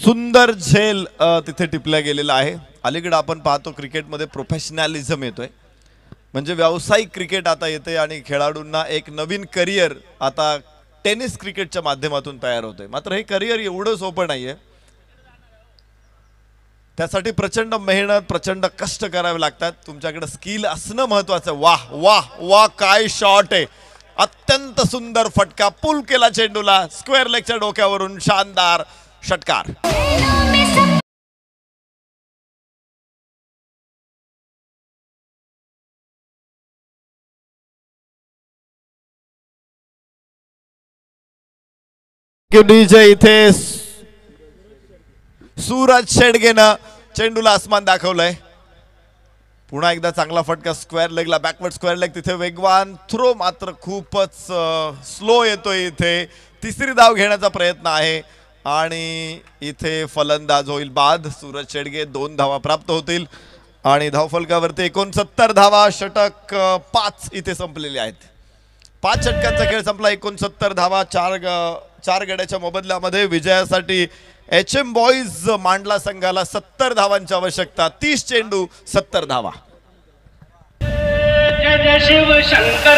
सुंदर झेल तिथे टिपल्या गेलेला आहे अलीकडे आपण पाहतो क्रिकेटमध्ये प्रोफेशनॅलिझम येतोय म्हणजे व्यावसायिक क्रिकेट आता येते आणि खेळाडूंना एक नवीन करिअर आता टेनिस क्रिकेटच्या माध्यमातून तयार होतोय मात्र हे करिअर एवढं सोपं नाही आहे त्यासाठी प्रचंड मेहनत प्रचंड कष्ट करावे लागतात तुमच्याकडे स्किल असणं महत्वाचं वाह वाह वाह काय शॉर्ट आहे अत्यंत सुंदर फटका पुल केला चेंडूला स्क्वेअर लेगच्या डोक्यावरून शानदार षटकार
डीजे इथे
सूरज शेडगेनं चेंडूला आसमान दाखवलंय पुन्हा एकदा चांगला फटका स्क्वेअर लेगला बॅकवर्ड स्क्वेअर लेग तिथे वेगवान थ्रो मात्र खूपच स्लो येतोय इथे तिसरी धाव घेण्याचा प्रयत्न आहे आणि इथे फलंदाज होईल बाद सूरज शेडगे दोन धावा प्राप्त होतील आणि धावफलकावरती एकोणसत्तर धावा षटक पाच इथे संपलेले आहेत पाच षटकांचा खेळ संपला एकोणसत्तर धावा चार ग चार गड्याच्या मोबदल्यामध्ये विजयासाठी एच एम बॉईज मांडला संघाला सत्तर धावांची आवश्यकता तीस चेंडू सत्तर धावा शिव शंकर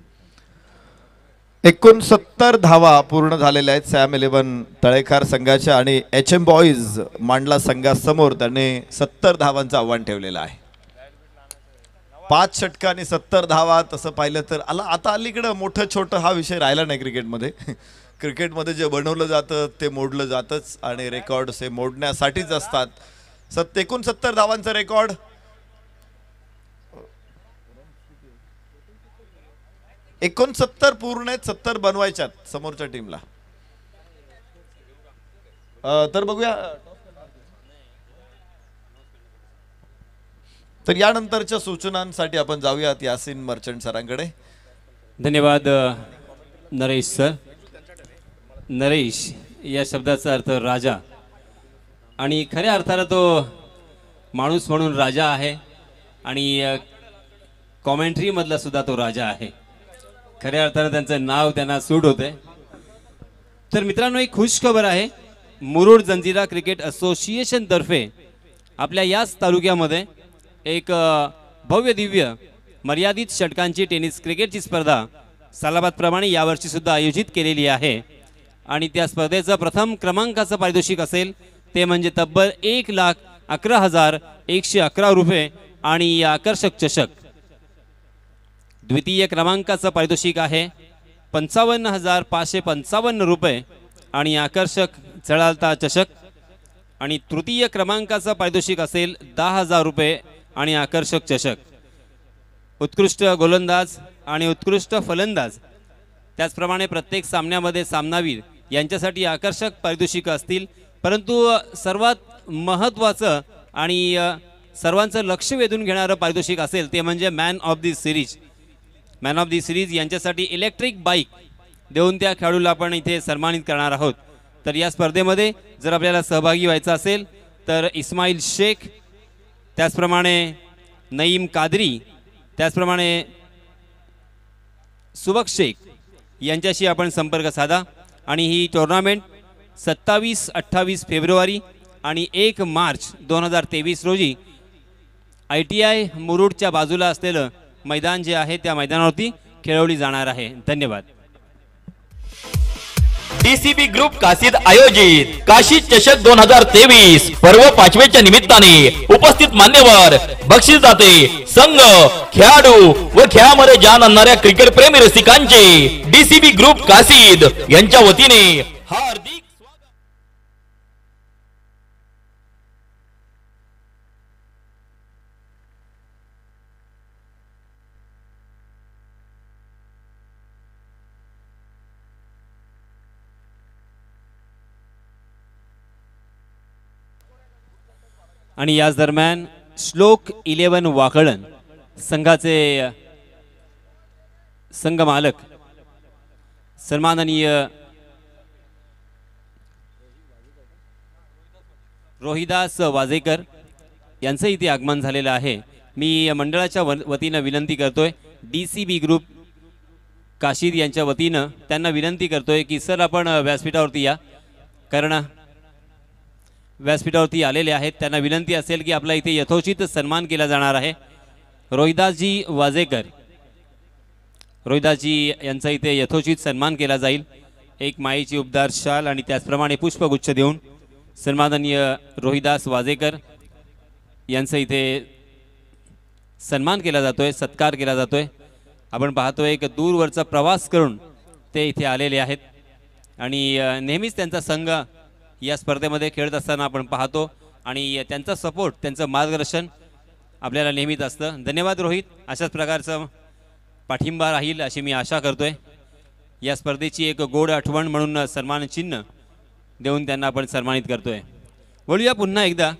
एकोणसत्तर धावा पूर्ण झालेल्या आहेत सॅम इलेव्हन तळेकार संघाच्या आणि एच एम बॉईज मांडला संघासमोर त्याने सत्तर धावांचं आव्हान ठेवलेलं आहे पाच षटकांनी सत्तर धावा तसं पाहिलं तर आला आता अलीकडं मोठं छोटं हा विषय राहिला नाही क्रिकेटमध्ये क्रिकेटमध्ये जे बनवलं जातं ते मोडलं जातच आणि रेकॉर्ड्स हे मोडण्यासाठीच असतात सत् एकोणसत्तर धावांचा रेकॉर्ड एकोणसत्तर पूर्ण आहेत सत्तर बनवायच्यात समोरच्या टीमला तर बघूया तर यानंतरच्या सूचनांसाठी आपण जाऊयात यासिन
मर्चंट सरांकडे धन्यवाद नरेश सर नरेश या शब्दाचा अर्थ राजा आणि खऱ्या अर्थानं तो माणूस म्हणून राजा आहे आणि कॉमेंट्रीमधला सुद्धा तो राजा आहे खऱ्या अर्थानं त्यांचं नाव त्यांना सूट होते तर मित्रांनो एक खुश खबर आहे मुरुड जंजिरा क्रिकेट असोसिएशन तर्फे आपल्या याच तालुक्यामध्ये एक भव्य दिव्य मर्यादित षटकांची टेनिस क्रिकेटची स्पर्धा सालाबादप्रमाणे यावर्षीसुद्धा आयोजित केलेली आहे आणि त्या स्पर्धेचं प्रथम क्रमांकाचं पारितोषिक असेल ते म्हणजे तब्बल एक लाख अकरा हजार एकशे अकरा रुपये आणि आकर्षक चषक द्वितीय क्रमांकाचं पारितोषिक आहे पंचावन्न हजार पाचशे पंचावन्न रुपये आणि आकर्षक चढालता चषक आणि तृतीय क्रमांकाचं पारितोषिक असेल दहा हजार रुपये आणि आकर्षक चषक उत्कृष्ट गोलंदाज आणि उत्कृष्ट फलंदाज त्याचप्रमाणे प्रत्येक सामन्यामध्ये सामनावीर यांच्यासाठी आकर्षक पारितोषिक असतील परंतु सर्वात महत्त्वाचं आणि सर्वांचं लक्ष वेधून घेणारं पारितोषिक असेल ते म्हणजे man of the series man of the series यांच्यासाठी इलेक्ट्रिक बाईक देऊन त्या खेळाडूला आपण इथे सन्मानित करणार आहोत तर या स्पर्धेमध्ये जर आपल्याला सहभागी व्हायचं असेल तर इस्माईल शेख त्याचप्रमाणे नईम कादरी त्याचप्रमाणे सुबक शेख यांच्याशी आपण संपर्क साधा आणि ही टोर्नामेंट सत्तावीस अठ्ठावीस फेब्रुवारी आणि एक मार्च दोन हजार तेवीस रोजी आय टी आय मुरुडच्या बाजूला असलेलं मैदान जे आहे त्या मैदानावरती खेळवली जाणार आहे धन्यवाद
डीसीबी ग्रुप काशीत आयोजित काशी चषक दोन हजार तेवीस पर्व पाचवेच्या निमित्ताने उपस्थित मान्यवर बक्षीस जाते संघ खेळाडू व खेळामध्ये जान आणणाऱ्या क्रिकेट प्रेमी रसिकांचे डीसीबी ग्रुप काशीद यांच्या वतीने हार
आणि याच दरम्यान श्लोक इलेवन वाकळण संघाचे संघ मालक सन्माननीय रोहिदास वाजेकर यांचं इथे आगमन झालेलं आहे मी मंडळाच्या वतीनं विनंती करतोय D C B group Kashid यांच्या वतीनं त्यांना विनंती करतोय की सर आपण व्यासपीठावरती या कारण व्यासपीठावरती आलेले आहेत त्यांना विनंती असेल की आपला इथे यथोचित सन्मान केला जाणार आहे रोहिदासजी वाजेकर रोहिदासजी यांचा इथे यथोचित सन्मान केला जाईल एक माईची उबदार शाल आणि त्याचप्रमाणे पुष्पगुच्छ देऊन सन्माननीय रोहिदास वाजेकर यांचं इथे सन्मान केला जातोय सत्कार केला जातोय आपण पाहतोय एक दूरवरचा प्रवास करून ते इथे आलेले आहेत आणि नेहमीच त्यांचा संघ या स्पर्धेमध्ये खेळत असताना आपण पाहतो आणि त्यांचा सपोर्ट त्यांचं मार्गदर्शन आपल्याला नेहमीच असतं धन्यवाद रोहित अशाच प्रकारचं पाठिंबा राहील अशी मी आशा करतोय या स्पर्धेची एक गोड आठवण म्हणून सन्मान चिन्ह देऊन त्यांना आपण सन्मानित करतोय वळूया पुन्हा एकदा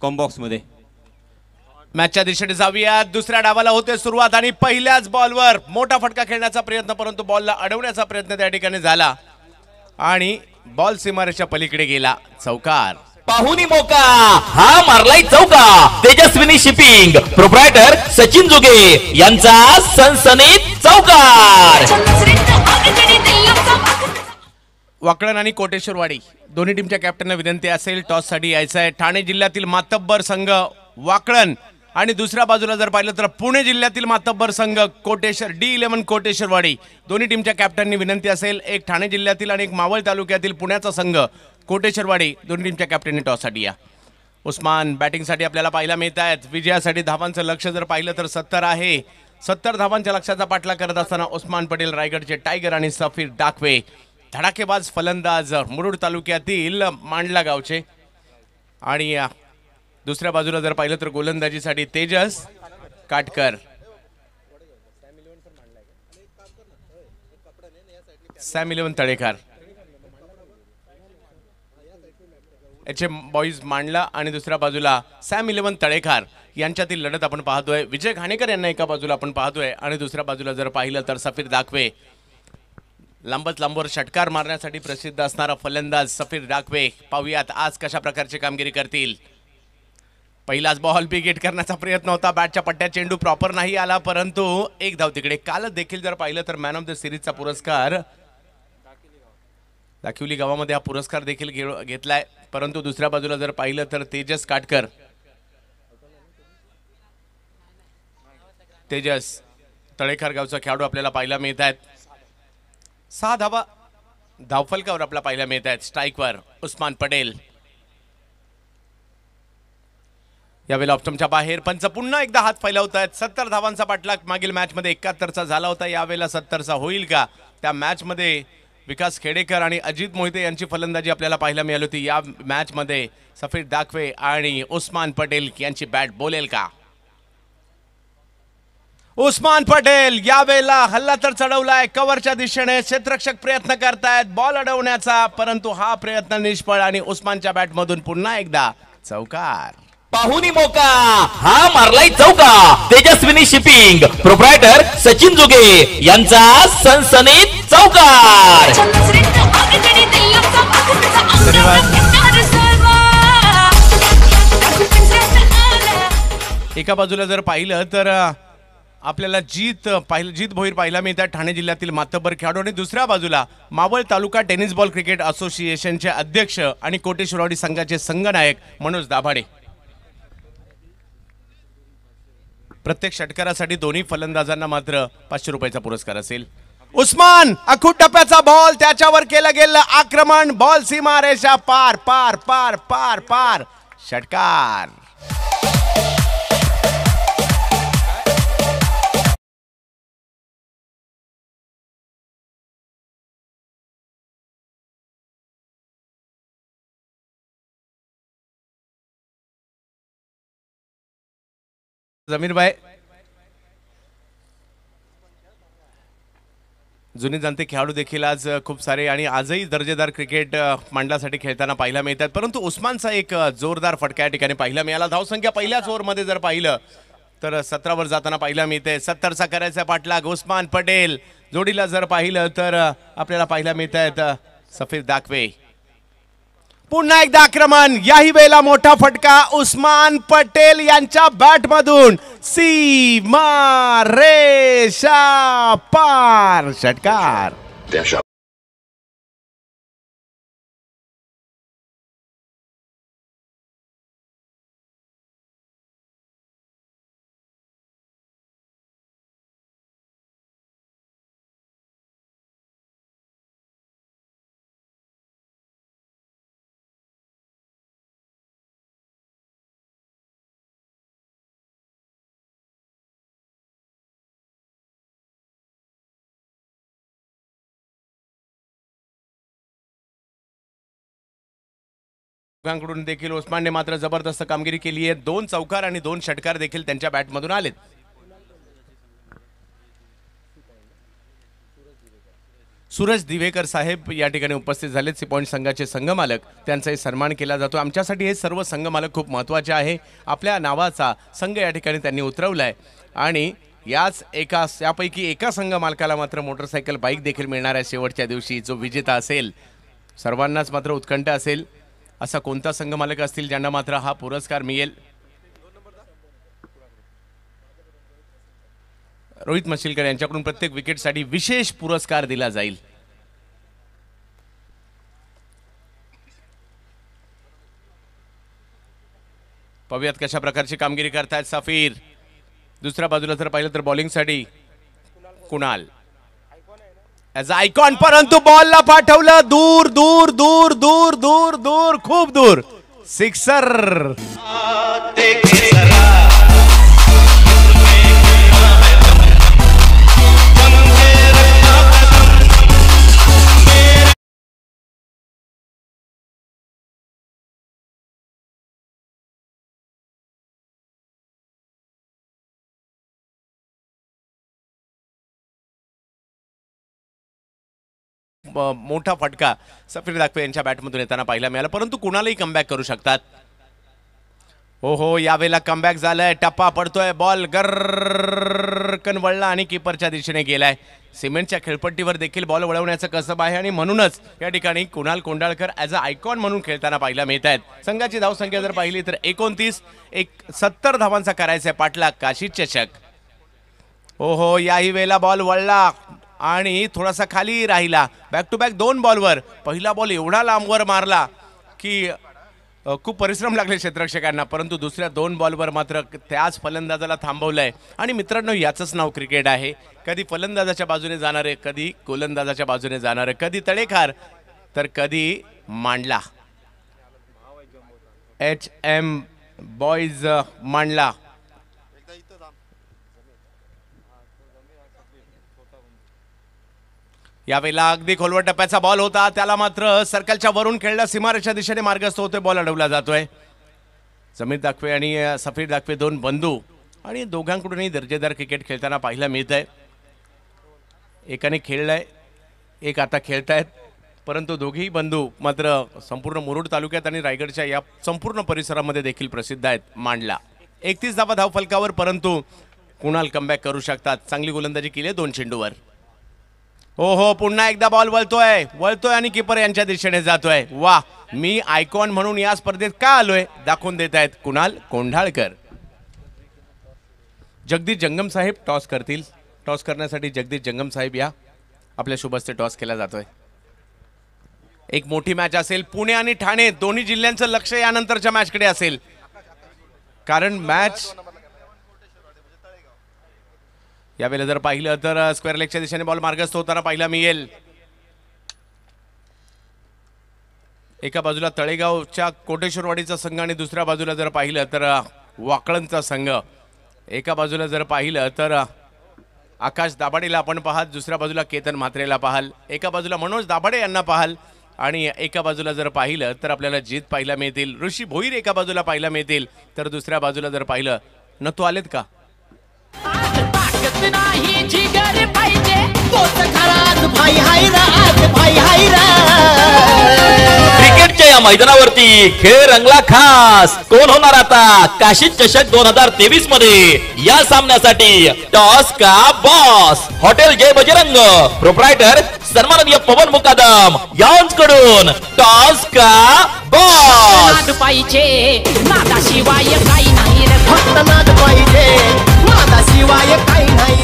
कॉम्बॉक्समध्ये मॅचच्या दिशेने जाऊया दुसऱ्या डावाला होते सुरुवात आणि पहिल्याच
बॉलवर मोठा फटका खेळण्याचा प्रयत्न परंतु बॉलला अडवण्याचा प्रयत्न त्या ठिकाणी झाला आणि बॉल सिमारेच्या पलीकडे गेला चौकार पाहुनी मोका हा मारलाय
चौका तेजस्विनी शिपिंग प्रोप्रायटर सचिन जुगे यांचा सनसनीत चौकार
वाकडण आणि कोटेश्वरवाडी दोन्ही टीमच्या कॅप्टनना विनंती असेल साठी यायचं आहे ठाणे जिल्ह्यातील मातब्बर संघ वाकळण आणि दुसऱ्या बाजूला जर पाहिलं तर पुणे जिल्ह्यातील मातब्बर संघ कोटेश्वर डी इलेव्हन कोटेश्वरवाडी दोन्ही टीमच्या कॅप्टननी विनंती असेल एक ठाणे जिल्ह्यातील आणि एक मावळ तालुक्यातील पुण्याचा संघ कोटेश्वरवाडी दोन्ही टीमच्या कॅप्टननी टॉससाठी या उस्मान बॅटिंगसाठी आपल्याला पाहायला मिळत आहेत विजयासाठी धावांचं लक्ष जर पाहिलं तर सत्तर आहे सत्तर धावांच्या लक्षाचा पाठला करत असताना उस्मान पटेल रायगडचे टायगर आणि सफीर डाकवे धडाकेबाज फलंदाज मुरुड तालुक्यातील मांडला गावचे आणि दुसऱ्या बाजूला जर पाहिलं तर गोलंदाजीसाठी Tejas Katkar Sam eleven Talekar H boys मांडला आणि दुसऱ्या बाजूला सॅम इलेव्हन तळेखार यांच्यातील लढत आपण पाहतोय विजय घाणेकर यांना एका बाजूला आपण पाहतोय आणि दुसऱ्या बाजूला जर पाहिलं तर सफीर दाखवे लांबत लांबवर षटकार मारण्यासाठी प्रसिद्ध असणारा फलंदाज सफीर दाखवे पाहुयात आज कशा प्रकारची कामगिरी करतील पहिलाच बॉल विकेट करण्याचा प्रयत्न होता बॅटच्या पट्ट्या चेंडू प्रॉपर नाही आला परंतु एक धाव तिकडे कालच देखील जर पाहिलं तर मॅन ऑफ द सिरीजचा पुरस्कार दाखिवली गावामध्ये हा पुरस्कार देखील घेतलाय परंतु दुसऱ्या बाजूला जर पाहिलं तर तेजस काटकर तेजस तळेखार गावचा खेळाडू आपल्याला पाहायला मिळत आहेत सहा धावा धावफलकावर आपल्याला पाहायला मिळत आहेत स्ट्राईकवर उस्मान पटेल यावेळी ऑप्टमच्या बाहेर पंच पुन्हा एकदा हात फैलवत आहेत सत्तर धावांचा पाठलाग मागील मॅचमध्ये एकाहत्तरचा झाला होता यावेळेला सत्तरचा होईल का त्या मॅच मध्ये विकास खेडेकर आणि अजित मोहिते यांची फलंदाजी आपल्याला पाहायला मिळाली होती या मॅचमध्ये सफीर दाखवे आणि उस्मान पटेल यांची बॅट बोलेल का उस्मान पटेल यावेळेला हल्ला तर चढवलाय कव्हरच्या दिशेने क्षेत्रक्षक प्रयत्न करतायत बॉल अडवण्याचा परंतु हा प्रयत्न निष्फळ आणि उस्मानच्या बॅटमधून पुन्हा एकदा चौकार पाहुनी मोका
हा मारलाय चौका तेजस्विनी शिपिंग प्रोप्रायटर सचिन जुगे यांचा सनसनीत चौकार
एका बाजूला जर पाहिलं तर आपल्याला जीत पाहिलं जीत भोईर मी मिळतात ठाणे जिल्ह्यातील मातब्बर खेळाडू आणि दुसऱ्या बाजूला Maval taluka tennis ball cricket असोसिएशनचे अध्यक्ष आणि कोटेश्वरवाडी संघाचे संघनायक मनोज दाभाडे प्रत्येक षटकारासाठी दोन्ही फलंदाजांना मात्र पाचशे रुपयाचा पुरस्कार असेल उस्मान अखूट टप्प्याचा बॉल त्याच्यावर केलं गेलं आक्रमण बॉल सीमा रेषा पार पार पार पार पार षटकार भाई जुने जनते खेळाडू देखील आज खूप सारे आणि आजही दर्जेदार क्रिकेट मंडळासाठी खेळताना पाहायला मिळतात परंतु उस्मानचा एक जोरदार फटका या ठिकाणी पाहिला मिळाला धावसंख्या पहिल्याच ओव्हरमध्ये जर पाहिलं तर सतरावर जाताना पाहायला मिळते सत्तरचा करायचा पाठलाग उस्मान पटेल जोडीला जर पाहिलं तर आपल्याला पाहायला मिळत आहेत सफीर दाखवे पुन्हा एकदा आक्रमण याही वेळेला मोठा फटका उस्मान पटेल यांच्या बॅटमधून सीमा रे पार षटकार कडून देखील ओस्मानने मात्र जबरदस्त कामगिरी केली आहे दोन चौकार आणि दोन षटकार देखील त्यांच्या बॅटमधून आलेत सूरज दिवेकर साहेब या ठिकाणी उपस्थित झालेत सी पॉईंट संघाचे संघमालक त्यांचाही सन्मान केला जातो आमच्यासाठी हे सर्व संघमालक खूप महत्त्वाचे आहे आपल्या नावाचा संघ या ठिकाणी त्यांनी उतरवला आणि याच एका यापैकी एका संघमालकाला मात्र मोटरसायकल बाईक देखील मिळणार आहे शेवटच्या दिवशी जो विजेता असेल सर्वांनाच मात्र उत्कंठ असेल असा कोणता संघमालक असतील ज्यांना मात्र हा पुरस्कार मिळेल रोहित मशिलकर यांच्याकडून प्रत्येक विकेटसाठी विशेष पुरस्कार दिला जाईल पाहूयात कशा प्रकारची कामगिरी करतायत साफीर दुसऱ्या बाजूला जर पाहिलं तर बॉलिंगसाठी कुणाल आयकॉन परंतु बॉलला पाठवलं दूर दूर दूर दूर दूर दूर खूप दूर सिक्सर मोठा फटका सफीर दाखवे यांच्या बॅटमधून येताना पाहिला मिळाला परंतु कुणालाही कमबॅक करू शकतात हो हो यावेळेला कमबॅक झालाय टप्पा पडतोय बॉल गर कनवळला आणि किपरच्या दिशेने गेलाय सिमेंटच्या खेळपट्टीवर देखील बॉल वळवण्याचं कसब आहे आणि म्हणूनच या ठिकाणी Kunal Kondalkar as a icon म्हणून खेळताना पाहिला मिळत आहेत संघाची धावसंख्या जर पाहिली तर एकोणतीस एक सत्तर धावांचा करायचा आहे पाटला काशी चषक हो हो याही वेळेला बॉल वळला आणि थोडासा खाली राहिला बॅक टू बॅक दोन बॉलवर पहिला बॉल एवढा लांबवर मारला की खूप परिश्रम लागले क्षेत्रक्षकांना परंतु दुसऱ्या दोन बॉलवर मात्र त्याच फलंदाजाला थांबवलं आहे आणि मित्रांनो याचंच नाव क्रिकेट आहे कधी फलंदाजाच्या बाजूने जाणारे कधी गोलंदाजाच्या बाजूने जाणारे कधी तळेखार तर कधी मांडला एच एम बॉयज मांडला यावेळेला अगदी खोलवर टप्प्याचा बॉल होता त्याला मात्र सर्कलच्या वरून खेळला सीमारेषा दिशेने मार्गस्थ होतोय बॉल अडवला जातोय समीर दाखवे आणि सफीर दाखवे दोन बंधू आणि दोघांकडूनही दर्जेदार क्रिकेट खेळताना पाहायला मिळत आहे एकाने खेळलाय एक आता खेळतायत परंतु दोघेही बंधू मात्र संपूर्ण मुरुड तालुक्यात आणि रायगडच्या या संपूर्ण परिसरामध्ये देखील प्रसिद्ध आहेत मांडला एकतीस धावा धावफलकावर परंतु कुणाल कमबॅक करू शकतात चांगली गोलंदाजी केली आहे दोन चेंडूवर हो हो पुन्हा एकदा बॉल वळतोय वळतोय आणि किपर यांच्या दिशेने जातोय वा मी आयकॉन म्हणून या स्पर्धेत का आलोय दाखवून देत आहेत कुणाल कोंढाळकर जगदीश जंगम साहेब टॉस करतील टॉस करण्यासाठी जगदीश जंगम साहेब या आपल्या शुभस्ते टॉस केला जातोय एक मोठी मॅच असेल पुणे आणि ठाणे दोन्ही जिल्ह्यांचं लक्ष यानंतरच्या मॅचकडे असेल कारण मॅच यावेळेला जर पाहिलं तर स्क्वेअर लेगच्या दिशेने बॉल मार्गस्थ होताना पाहिला मिळेल एका बाजूला तळेगावच्या कोटेश्वरवाडीचा संघ आणि दुसऱ्या बाजूला जर पाहिलं तर वाकळणचा संघ एका बाजूला जर पाहिलं तर आकाश दाभाडेला आपण पाहाल दुसऱ्या बाजूला केतन म्हात्रेला पाहाल एका बाजूला मनोज दाभाडे यांना पाहाल आणि एका बाजूला जर पाहिलं तर आपल्याला जीत पाहायला मिळतील ऋषी भोईर एका बाजूला पाहायला मिळतील तर दुसऱ्या बाजूला जर पाहिलं न तो आलेत का
जिगर पाहिजे भाई हाय आज भाई हाय या मैदानावरती खेळ रंगला खास कोण होणार आता काशी चषक दोन हजार तेवीस मध्ये या सामन्यासाठी टॉस का boss hotel Jay Bajrang proprietor सन्माननीय पवन मुकादम यांच कडून टॉस का बॉस पाहिजे शिवाय काही नाही काही नाही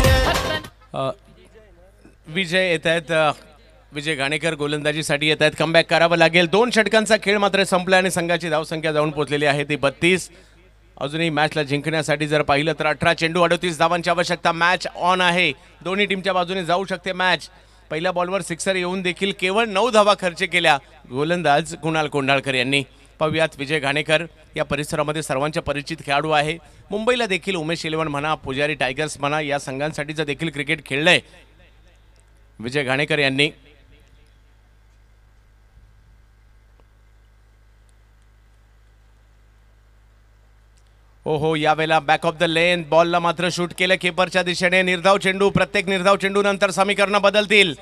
विजय येत आहेत विजय गाणेकर गोलंदाजीसाठी येत आहेत कमबॅक करावं लागेल दोन षटकांचा खेळ मात्र संपला आणि संघाची धावसंख्या जाऊन पोहोचलेली आहे ती बत्तीस अजूनही मॅचला जिंकण्यासाठी जर पाहिलं तर अठरा चेंडू अडतीस धावांची आवश्यकता मॅच ऑन आहे दोन्ही टीमच्या बाजूने जाऊ शकते मॅच पहिल्या बॉलवर सिक्सर येऊन देखील केवळ नऊ धावा खर्च केल्या गोलंदाज कुणाल कोंडाळकर यांनी पाहूयात विजय घाणेकर या परिसरामध्ये सर्वांच्या परिचित खेळाडू आहे मुंबईला देखील उमेश इलेवन म्हणा पुजारी टायगर्स म्हणा या संघांसाठी जर देखील क्रिकेट खेळलंय विजय घाणेकर यांनी ओ हो यावेळेला बॅक ऑफ द लेन बॉलला मात्र शूट केलं किपरच्या दिशेने निर्धाव चेंडू प्रत्येक निर्धाव चेंडू नंतर समीकरण बदलतील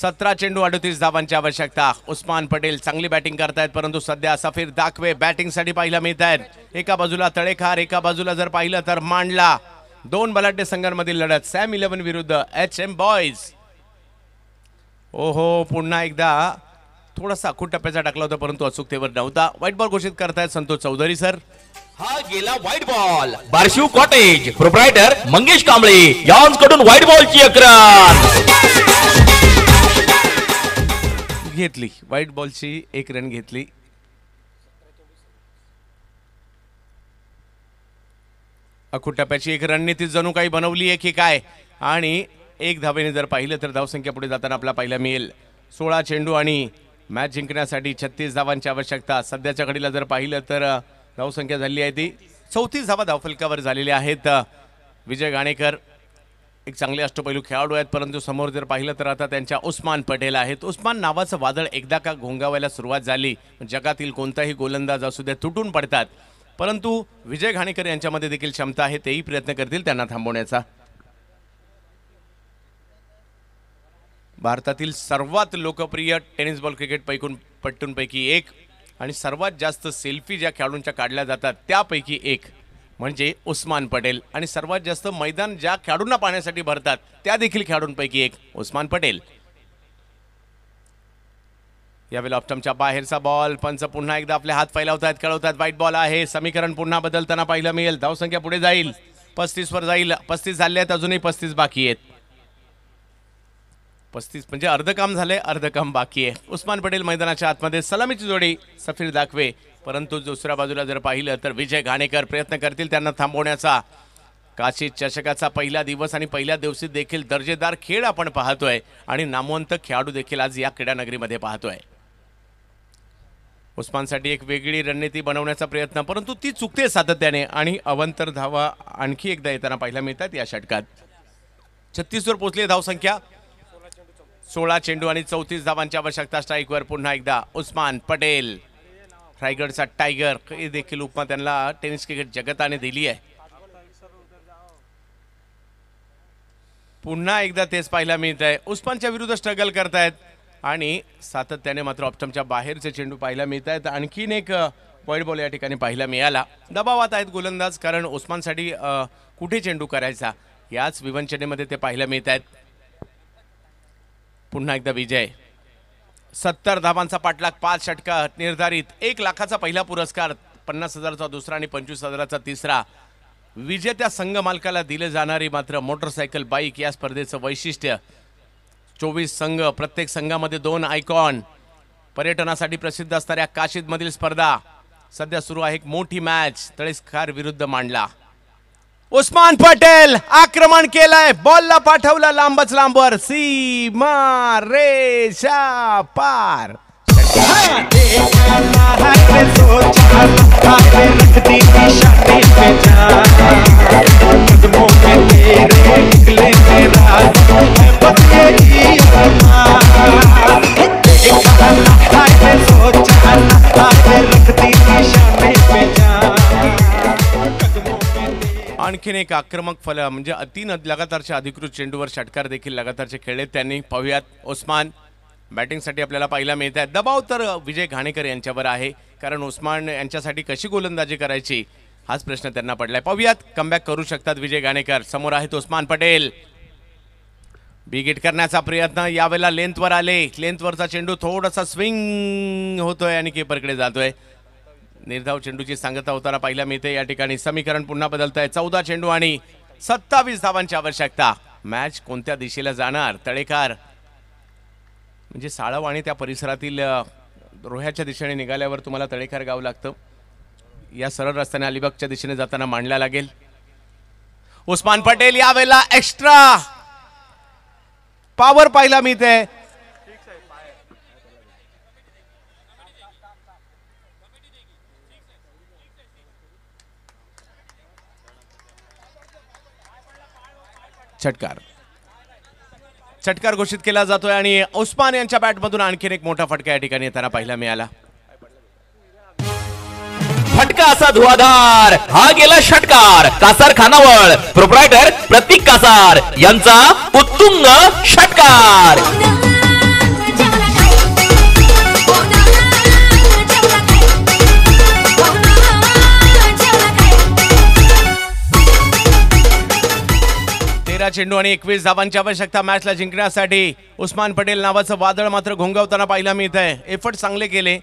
सतरा चेंडू अडतीस धावांची आवश्यकता उस्मान पटेल चांगली बॅटिंग करतायत परंतु सध्या सफीर दाखवे बॅटिंगसाठी पाहिला मिळत आहेत एका बाजूला तळेखार एका बाजूला जर पाहिलं तर मांडला दोन बलाढ्य संघांमधील लढत सॅम इलेव्हन विरुद्ध एच एम बॉयज ओहो पुन्हा एकदा थोडासा खूप टप्प्याचा टाकला होता परंतु अचूकतेवर नव्हता वाईट बॉल घोषित करतायत संतोष चौधरी सर हा गेला व्हाईट बॉल बारशिव
कॉटेज प्रोप्रायटर मंगेश कांबळे यॉन्स व्हाईट बॉलची रन
घेतली व्हाईट बॉलची एक रन घेतली अखूट टप्प्याची एक रणनीती जणू काही बनवली आहे की काय आणि एक धावेने जर पाहिलं तर धावसंख्या पुढे जाताना आपला पाहायला मिळेल सोळा चेंडू आणि मॅच जिंकण्यासाठी छत्तीस धावांची आवश्यकता सध्याच्या घडीला जर पाहिलं तर धावसंख्या झाली आहे ती चौतीस धावा धावफलकावर झालेल्या आहेत विजय गाणेकर एक चांगले अष्टपैलू खेळाडू आहेत परंतु समोर जर पाहिलं तर आता त्यांच्या उस्मान पटेल आहेत उस्मान नावाचं वादळ एकदा का घोंगावायला सुरुवात झाली जगातील कोणताही गोलंदाज असू द्या तुटून पडतात परंतु विजय घाणेकर यांच्यामध्ये देखील क्षमता आहे तेही प्रयत्न करतील त्यांना थांबवण्याचा भारतातील सर्वात लोकप्रिय टेनिस बॉल क्रिकेट पैकून पट्टूंपैकी एक आणि सर्वात जास्त सेल्फी ज्या खेळाडूंच्या काढल्या जातात त्यापैकी एक म्हणजे उस्मान पटेल आणि सर्वात जास्त मैदान ज्या खेळाडूंना पाहण्यासाठी भरतात त्या देखील खेळाडूंपैकी एक उस्मान पटेल यावेळी ऑप्टमच्या बाहेरचा बॉल पंच पुन्हा एकदा आपले हात फैलावत आहेत वाईट बॉल आहे समीकरण पुन्हा बदलताना पाहिलं मिळेल धावसंख्या पुढे जाईल वर जाईल पस्तीस झाले आहेत अजूनही पस्तीस बाकी आहेत पस्तीस म्हणजे अर्ध काम झाले अर्ध काम बाकी आहे उस्मान पटेल मैदानाच्या आतमध्ये सलामीची जोडी सफीर दाखवे परंतु दुसऱ्या बाजूला जर पाहिलं तर विजय घाणेकर प्रयत्न करतील त्यांना थांबवण्याचा काशी चषकाचा पहिला दिवस आणि पहिल्या दिवशी देखील दर्जेदार खेळ आपण पाहतोय आणि नामवंत खेळाडू देखील आज या क्रीडानगरीमध्ये पाहतोय उस्मानसाठी एक वेगळी रणनीती बनवण्याचा प्रयत्न परंतु ती चुकते सातत्याने आणि अवंतर धावा आणखी एकदा येताना पाहायला मिळतात या षटकात छत्तीसवर पोचली धावसंख्या सोळा चेंडू आणि चौतीस धावांची आवश्यकता स्ट्राईकवर पुन्हा एकदा उस्मान पटेल रायगडचा टायगर हे देखील उपमा त्यांना टेनिस क्रिकेट जगताने दिली आहे पुन्हा एकदा तेच पाहायला मिळत आहे उस्मानच्या विरुद्ध स्ट्रगल करतायत आणि सातत्याने मात्र ऑप्टमच्या बाहेरचे चेंडू पाहायला मिळत आहेत आणखीन एक पॉईंट बॉल या ठिकाणी पाहायला मिळाला दबावात आहेत गोलंदाज कारण उस्मानसाठी कुठे चेंडू करायचा याच विवंचनेमध्ये ते पाहायला मिळत आहेत पुन्हा एकदा विजय सत्तर धावांचा पाठलाग पाच षटका निर्धारित एक लाखाचा पहिला पुरस्कार पन्नास हजाराचा दुसरा आणि पंचवीस हजाराचा तिसरा विजेत्या संघ मालकाला दिले जाणारी मात्र मोटरसायकल बाईक या स्पर्धेचं वैशिष्ट्य चोवीस संघ प्रत्येक संघामध्ये दोन आयकॉन पर्यटनासाठी प्रसिद्ध असणाऱ्या काशीदमधील स्पर्धा सध्या सुरू आहे एक मोठी मॅच तळेस्कार विरुद्ध मांडला उस्मान पटेल आक्रमण के लिए बॉल पाठवला लंबच लंबर सी रेषा पार आणखीन एक आक्रमक फल म्हणजे अतिन लगातारच्या अधिकृत चेंडूवर षटकार देखील लगातारचे खेळले त्यांनी पाहुयात ओस्मान बॅटिंगसाठी आपल्याला पाहायला मिळत आहे दबाव तर विजय घाणेकर यांच्यावर आहे कारण ओस्मान यांच्यासाठी कशी गोलंदाजी करायची हाच प्रश्न त्यांना पडलाय पाहुयात कमबॅक करू शकतात विजय घाणेकर समोर आहेत ओस्मान पटेल बिगिट करण्याचा प्रयत्न यावेळेला लेंथवर आले लेंथवरचा चेंडू थोडासा स्विंग होतोय आणि कीपरकडे जातोय निर्धाव चेंडूची सांगता होताना पाहायला मिळते या ठिकाणी समीकरण पुन्हा बदलत आहे चौदा चेंडू आणि सत्तावीस धावांची आवश्यकता मॅच कोणत्या दिशेला जाणार तळेकार म्हणजे साळव आणि त्या परिसरातील रोह्याच्या दिशेने निघाल्यावर तुम्हाला तळेकार गाव लागतं या सरळ रस्त्याने अलिबागच्या दिशेने जाताना मांडला लागेल उस्मान पटेल यावेळेला एक्स्ट्रा पावर मी मिळते षटकार षटकार घोषित केला जातोय आणि उस्मान यांच्या बॅटमधून आणखीन एक मोठा फटका या ठिकाणी येताना पाहायला मिळाला
फटका असा धुवाधार हा गेला षटकार कासार खानावळ प्रोप्रायटर प्रतीक कासार यांचा उत्तुंग षटकार
चेंडू आणि एकवीस धावांची आवश्यकता मॅचला जिंकण्यासाठी उस्मान पटेल नावाचं वादळ मात्र घोंगावताना पाहिलं मी आहे एफर्ट चांगले केले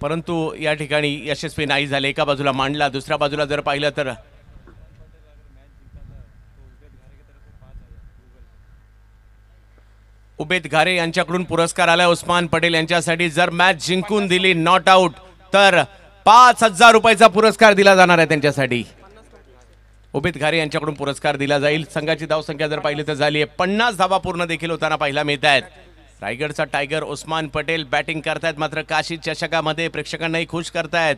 परंतु या ठिकाणी यशस्वी नाही झाले एका बाजूला मांडला दुसऱ्या बाजूला जर पाहिलं तर उबेद घारे यांच्याकडून पुरस्कार आला उस्मान पटेल यांच्यासाठी जर मॅच जिंकून दिली नॉट आऊट तर पाच हजार रुपयाचा पुरस्कार दिला जाणार आहे त्यांच्यासाठी उमित घारे यांच्याकडून पुरस्कार दिला जाईल संघाची धावसंख्या जर पाहिली तर झाली आहे पन्नास धावा पूर्ण देखील होताना पाहायला मिळत आहेत रायगडचा टायगर उस्मान पटेल बॅटिंग करतायत मात्र काशी चषकामध्ये प्रेक्षकांनाही खुश करतायत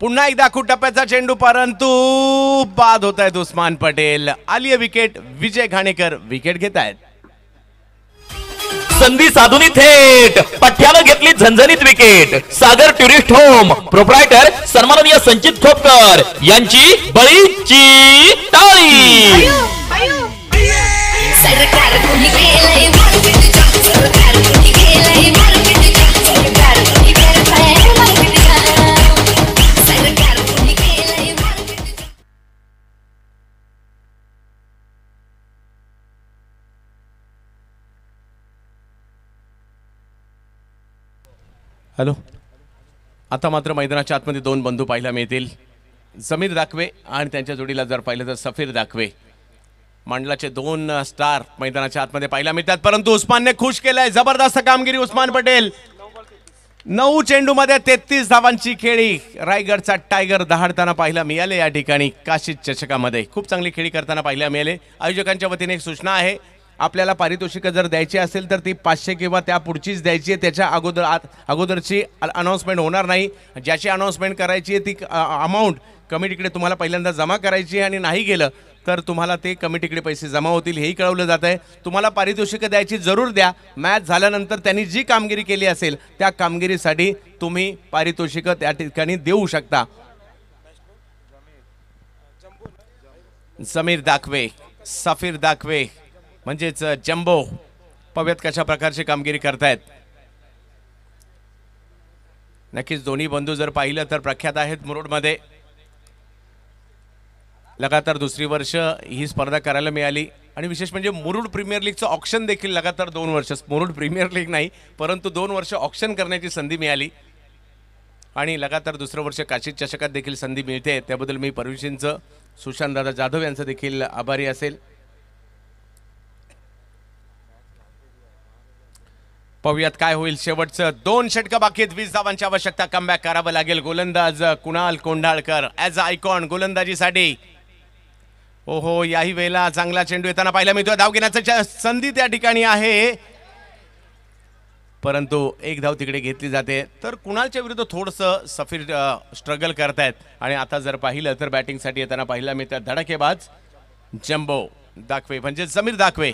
पुन्हा एकदा टप्प्याचा चेंडू परंतु बाद होत आहेत उस्मान पटेल आलिया विकेट विजय घाणेकर विकेट घेत आहेत संधी साधून थेट
पठ्यावर घेतली झंझणीत wicket Sagar tourist home proprietor सन्माननीय संचित खोपकर यांची बळीची टाळी
हॅलो आता मात्र मैदानाच्या आतमध्ये दोन बंधू पाहायला मिळतील जमीर दाखवे आणि त्यांच्या जोडीला जर पाहिलं तर सफीर दाखवे मांडलाचे दोन स्टार मैदानाच्या आतमध्ये पाहायला मिळतात परंतु उस्मानने खुश केलंय जबरदस्त कामगिरी उस्मान पटेल नऊ चेंडू मध्ये तेहतीस धावांची खेळी रायगडचा टायगर दहाडताना पाहायला मिळाले या ठिकाणी काशी चषकामध्ये खूप चांगली खेळी करताना पाहायला मिळाले आयोजकांच्या वतीने एक सूचना आहे आपल्याला पारितोषिकं जर द्यायची असेल तर ती पाचशे किंवा त्या पुढचीच द्यायची आहे त्याच्या अगोदर अगोदरची अनाऊन्समेंट होणार नाही ज्याची अनाऊन्समेंट करायची आहे ती अमाऊंट कमिटीकडे तुम्हाला पहिल्यांदा जमा करायची आहे आणि नाही गेलं तर तुम्हाला ते कमिटीकडे पैसे जमा होतील हेही कळवलं जात आहे तुम्हाला पारितोषिकं द्यायची जरूर द्या मॅच झाल्यानंतर त्यांनी जी कामगिरी केली असेल त्या कामगिरीसाठी तुम्ही पारितोषिकं त्या ठिकाणी देऊ शकता समीर दाखवे सफीर दाखवे म्हणजेच जम्बो पव्यात कशा प्रकारची कामगिरी करतायत नक्कीच दोन्ही बंधू जर पाहिलं तर प्रख्यात आहेत मुरुडमध्ये लगातार दुसरी वर्ष ही स्पर्धा करायला मिळाली आणि विशेष म्हणजे मुरुड प्रीमियर लीगचं ऑप्शन देखील लगातार दोन वर्ष मुरुड प्रीमियर लीग नाही परंतु दोन वर्ष ऑप्शन करण्याची संधी मिळाली आणि लगातार दुसरं वर्ष काशी चषकात देखील संधी मिळते त्याबद्दल मी सुशांत दादा जाधव यांचं देखील आभारी असेल पाहूयात काय होईल शेवटचं दोन षटकं बाकी वीस धावांची आवश्यकता कमबॅक करावं लागेल गोलंदाज Kunal Kondhalkar as a icon गोलंदाजीसाठी ओहो याही वेळेला चांगला चेंडू येताना मी मिळतो धाव घेण्याचा संधी त्या ठिकाणी आहे परंतु एक धाव तिकडे घेतली जाते तर कुणालच्या विरुद्ध थोडस सफीर स्ट्रगल करतायत आणि आता जर पाहिलं तर बॅटिंगसाठी येताना मी त्या धडकेबाज जम्बो दाखवे म्हणजे जमीर दाखवे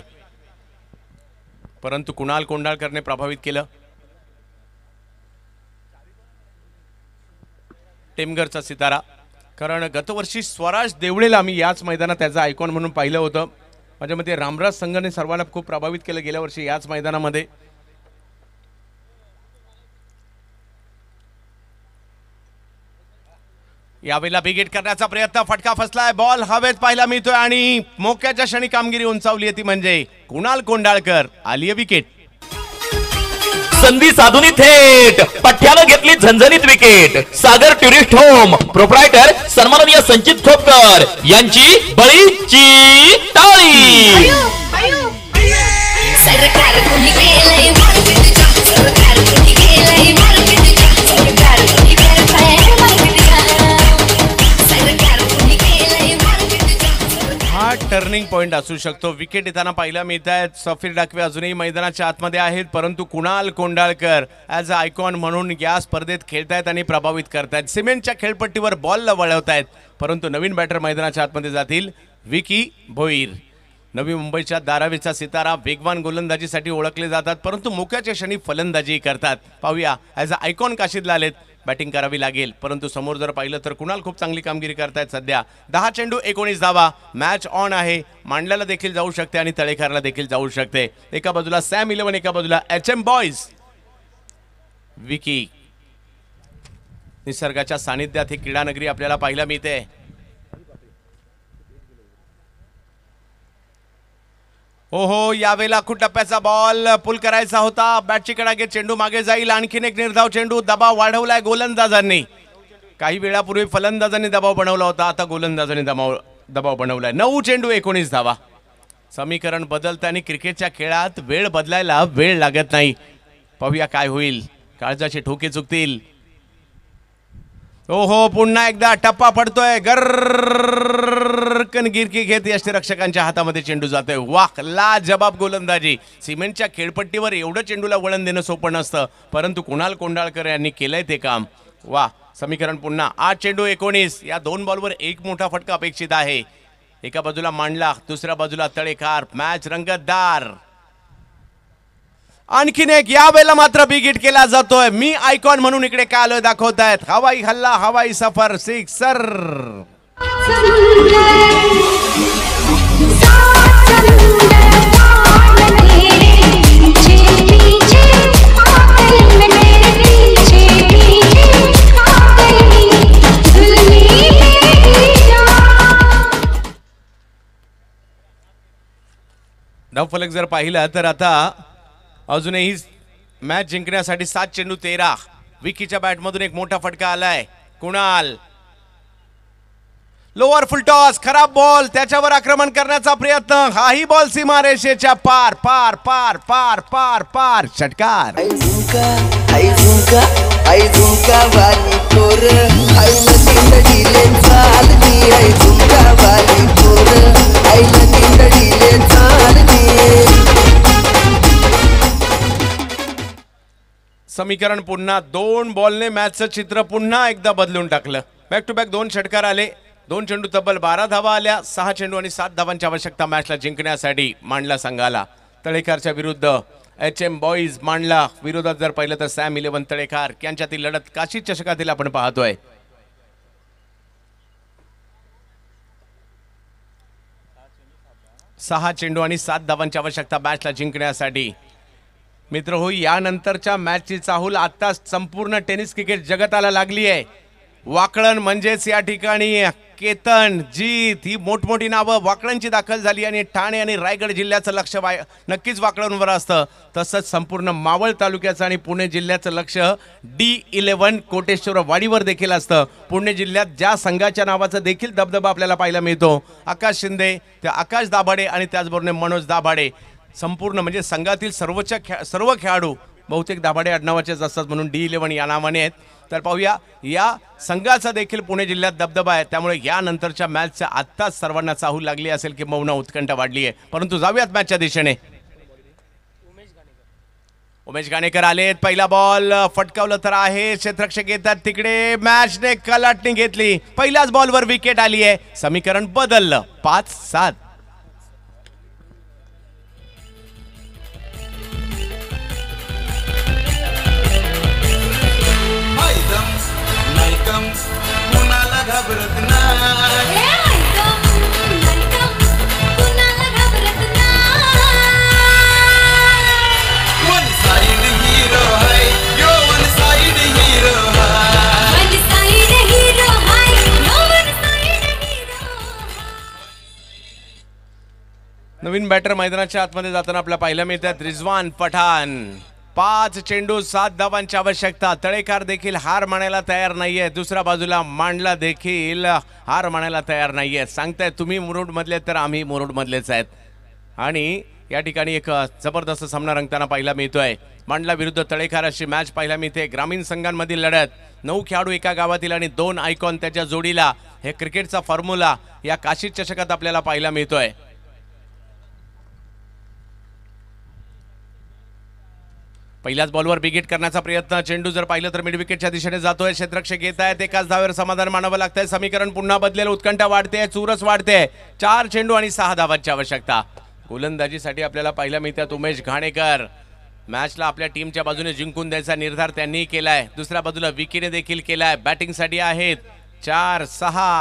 परंतु कुणाल कोंडाळकरने प्रभावित केलं टेमगरचा सितारा कारण गतवर्षी स्वराज देवळेला आम्ही याच मैदानात त्याचं आयकॉन म्हणून पाहिलं होतं माझ्या मते रामराज संघाने सर्वांना खूप प्रभावित केलं गेल्या वर्षी याच मैदानामध्ये यावेळेला बिगेट करण्याचा प्रयत्न फटका फसलाय बॉल हवेत पाहिला मिळतोय आणि मोक्याच्या क्षणी कामगिरी उंचावली आहे ती म्हणजे कुणाल कोंडाळकर आलीय विकेट संधी
साधुनी थेट पठ्यानं घेतली झणझणीत wicket Sagar tourist home proprietor सन्माननीय संचित खोपकर यांची बळीची टाळी
टर्निंग पॉईंट असू शकतो विकेट येताना पाहिला मिळत आहेत सफीर डाकवे अजूनही मैदानाच्या आतमध्ये आहेत परंतु Kunal Kondalkar as a icon म्हणून या स्पर्धेत खेळतायत आणि प्रभावित करतायत सिमेंटच्या खेळपट्टीवर बॉलला आहेत परंतु नवीन बॅटर मैदानाच्या आतमध्ये जातील विकी भोईर नवी मुंबईच्या दारावीचा सितारा वेगवान गोलंदाजीसाठी ओळखले जातात परंतु मोक्याच्या क्षणी फलंदाजी करतात पाहूया ऍज अ आयकॉन काशीदला आलेत बॅटिंग करावी लागेल परंतु समोर जर पाहिलं तर कुणाल खूप चांगली कामगिरी करतायत सध्या दहा चेंडू एकोणीस धावा मॅच ऑन आहे मांडल्याला देखील जाऊ शकते आणि तळेखारला देखील जाऊ शकते एका बाजूला सॅम इलेव्हन एका बाजूला एच एम बॉयज विकी निसर्गाच्या सानिध्यात ही क्रीडानगरी आपल्याला पाहायला मिळते ओहो यावेळेला टप्प्याचा बॉल पुल करायचा होता बॅटची कडागे चेंडू मागे जाईल आणखीन एक निर्धाव चेंडू दबाव वाढवलाय गोलंदाजांनी काही वेळापूर्वी फलंदाजांनी दबाव बनवला होता आता गोलंदाजांनी दबाव दबाव बनवलाय नऊ चेंडू एकोणीस धावा समीकरण बदलतं आणि क्रिकेटच्या खेळात वेळ बदलायला वेळ लागत नाही पाहूया काय होईल काळजाचे ठोके चुकतील ओहो पुन्हा एकदा टप्पा पडतोय गर पटकन गिरकी घेत रक्षकांच्या हातामध्ये चेंडू जातोय वाक ला जबाब गोलंदाजी सिमेंटच्या खेळपट्टीवर एवढं चेंडूला वळण देणं सोपं नसतं परंतु कुणाल कोंडाळकर यांनी केलंय ते काम वा समीकरण पुन्हा आठ चेंडू एकोणीस या दोन बॉलवर एक मोठा फटका अपेक्षित आहे एका बाजूला मांडला दुसऱ्या बाजूला तळेकार मॅच रंगतदार आणखीन एक यावेळेला मात्र बिगिट केला जातोय मी आयकॉन म्हणून इकडे काय आलोय दाखवत आहेत हवाई हल्ला हवाई सफर सिक्सर धावफलक जर पाहिलं तर आता अजूनही मॅच जिंकण्यासाठी सात चेडू तेरा विकी बैट बॅटमधून एक मोटा फटका आला है कुणाल लोअर फुलटॉस खराब बॉल त्याच्यावर आक्रमण करण्याचा प्रयत्न हाही बॉल सीमारेषेच्या पार पार पार पार पार पार षटकार समीकरण पुन्हा दोन बॉलने मॅचचं चित्र पुन्हा एकदा बदलून टाकलं बॅक टू बॅक दोन षटकार आले दोन चेंडू तब्बल बारा धावा आल्या सहा चेंडू आणि सात धावांची आवश्यकता मॅचला जिंकण्यासाठी मांडला संघाला तळेकरच्या विरुद्ध एच एम बॉईज मांडला विरोधात जर पाहिलं तर सॅम इलेव्हन तळेकार यांच्यातील लढत काशी चषकातील आपण पाहतोय सहा चेंडू आणि सात धावांची आवश्यकता मॅचला जिंकण्यासाठी मित्र हो यानंतरच्या मॅचची चाहूल आत्ताच संपूर्ण टेनिस क्रिकेट जगताला लागली आहे वाकळण म्हणजेच या ठिकाणी केतन जीत ही मोठमोठी नावं वाकळणची दाखल झाली आणि ठाणे आणि रायगड जिल्ह्याचं लक्ष वाय नक्कीच वाकळणवर असतं तसंच संपूर्ण मावळ तालुक्याचं आणि पुणे जिल्ह्याचं लक्ष डी इलेव्हन कोटेश्वर वाडीवर देखील असतं पुणे जिल्ह्यात ज्या संघाच्या नावाचा देखील दबदबा आपल्याला पाहायला मिळतो आकाश शिंदे त्या आकाश दाभाडे आणि त्याचबरोबर मनोज दाभाडे संपूर्ण म्हणजे संघातील सर्वोच्च खे सर्व खेळाडू बहुतेक दाभाडे आडनावाचेच असतात म्हणून डी इलेव्हन या नावाने आहेत तर पाहूया या संघाचा देखील पुणे जिल्ह्यात दबदबा आहे त्यामुळे यानंतरच्या मॅचचा आत्ताच सर्वांना चाहू लागली असेल की मौना उत्कंठ वाढली आहे परंतु जाऊयात मॅचच्या दिशेने उमेश गाणेकर आलेत पहिला बॉल फटकावलं तर आहे क्षेत्रक्षक येतात तिकडे मॅचने कलाटणी घेतली पहिल्याच बॉलवर विकेट आली आहे समीकरण बदललं पाच सात नवीन बॅटर मैदानाच्या आतमध्ये जाताना आपल्याला पाहायला मिळतात रिझवान पठाण पाच चेंडू सात धावांची आवश्यकता तळेकार देखील हार मानायला तयार नाहीये दुसऱ्या बाजूला मांडला देखील हार मानायला तयार नाहीये सांगताय तुम्ही मधले तर आम्ही मधलेच आहेत आणि या ठिकाणी एक जबरदस्त सामना रंगताना पाहायला मिळतोय मांडला विरुद्ध तळेखार अशी मॅच पाहायला मिळते ग्रामीण संघांमधील लढत नऊ खेळाडू एका गावातील आणि दोन आयकॉन त्याच्या जोडीला हे क्रिकेटचा फॉर्म्युला या काशी चषकात आपल्याला पाहायला मिळतोय पहिल्याच बॉलवर विकेट करण्याचा प्रयत्न चेंडू जर पाहिलं तर मिडविकेटच्या दिशेने जातोय क्षेत्रक्षक येत आहेत एकाच धावेवर समाधान मानावं लागतंय समीकरण पुन्हा बदलेल उत्कंठा वाढते चुरस वाढते चार चेंडू आणि सहा धावांची आवश्यकता गोलंदाजीसाठी आपल्याला पहिला मिळतात उमेश घाणेकर मॅचला आपल्या टीमच्या बाजूने जिंकून द्यायचा निर्धार त्यांनी केलाय दुसऱ्या बाजूला विकीने देखील केलाय बॅटिंगसाठी आहेत चार सहा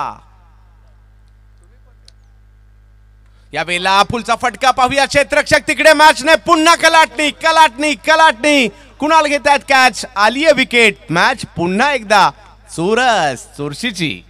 यावेळेला फुलचा फटका पाहूया क्षेत्रक्षक तिकडे मॅच नाही पुन्हा कलाटणी कलाटणी कलाटणी कुणाल आहेत कॅच आलीये विकेट मॅच पुन्हा एकदा चोरस चोरशीची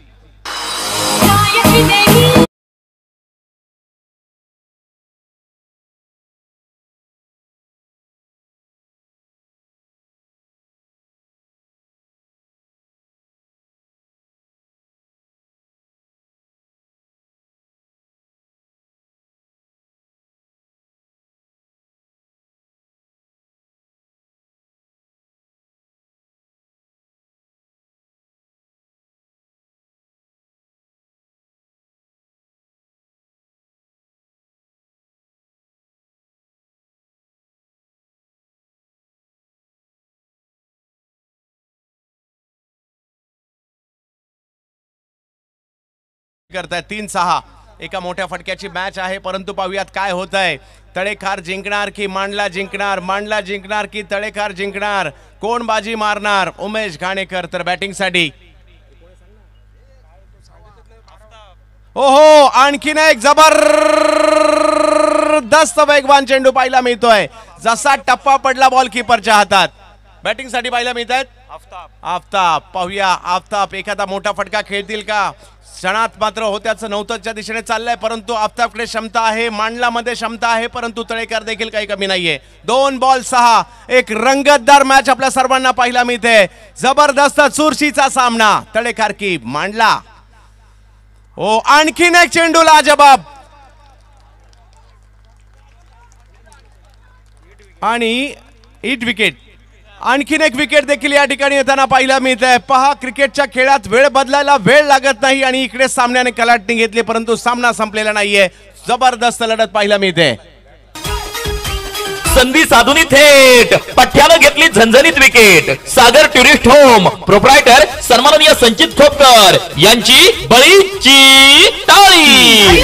करताय तीन सहा एका मोठ्या फटक्याची मॅच आहे परंतु पाहूयात काय होत आहे तळेखार जिंकणार की मांडला जिंकणार मांडला जिंकणार की तळेखार जिंकणार कोण बाजी मारणार उमेश घाणेकर तर बॅटिंगसाठी ओहो आणखीन एक जबरदस्त वेगवान चेंडू पाहायला मिळतोय जसा टप्पा पडला बॉल किपरच्या हातात बॅटिंगसाठी पाहायला मिळत आहेत आफताब आफताब पाहूया आफताब एखादा मोठा फटका खेळतील का क्षणात मात्र होत्याचं नव्हतंच्या दिशेने चाललंय परंतु आफताबकडे क्षमता आहे मांडलामध्ये क्षमता आहे परंतु तळेकर देखील काही कमी नाहीये दोन बॉल सहा एक रंगतदार मॅच आपल्या सर्वांना पाहिला मिळते जबरदस्त चुरशीचा सामना तळेकार की मांडला हो आणखीन एक चेंडू जबाब आणि इट विकेट आणखीन एक विकेट देखील या ठिकाणी येताना पाहिला मिळत आहे पहा क्रिकेटच्या खेळात वेळ बदलायला वेळ लागत नाही आणि इकडे सामन्याने कलाटणी घेतली परंतु सामना संपलेला नाहीये जबरदस्त लढत पाहायला मिळते संधी साधुनी थेट पठ्यानं घेतली झणझणीत
wicket Sagar tourist home proprietor सन्माननीय संचित खोपकर यांची बळीची टाळी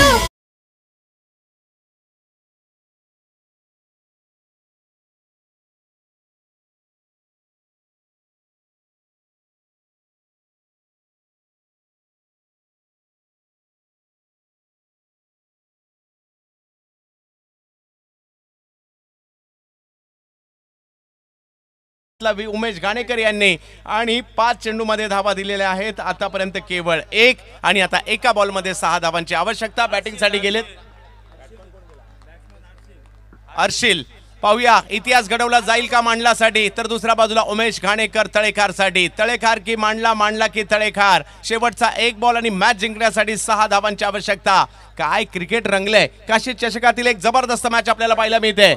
घेतला
उमेश घाणेकर यांनी आणि पाच चेंडूमध्ये धावा दिलेल्या आहेत आतापर्यंत केवळ एक आणि आता एका बॉलमध्ये सहा धावांची आवश्यकता बॅटिंगसाठी गेलेत अर्शील पाहूया इतिहास घडवला जाईल का मांडलासाठी तर दुसऱ्या बाजूला उमेश घाणेकर तळेखारसाठी तळेखार की मांडला मांडला की तळेखार शेवटचा एक बॉल आणि मॅच जिंकण्यासाठी सहा धावांची आवश्यकता काय क्रिकेट रंगले काशी चषकातील एक जबरदस्त मॅच आपल्याला पाहायला मिळते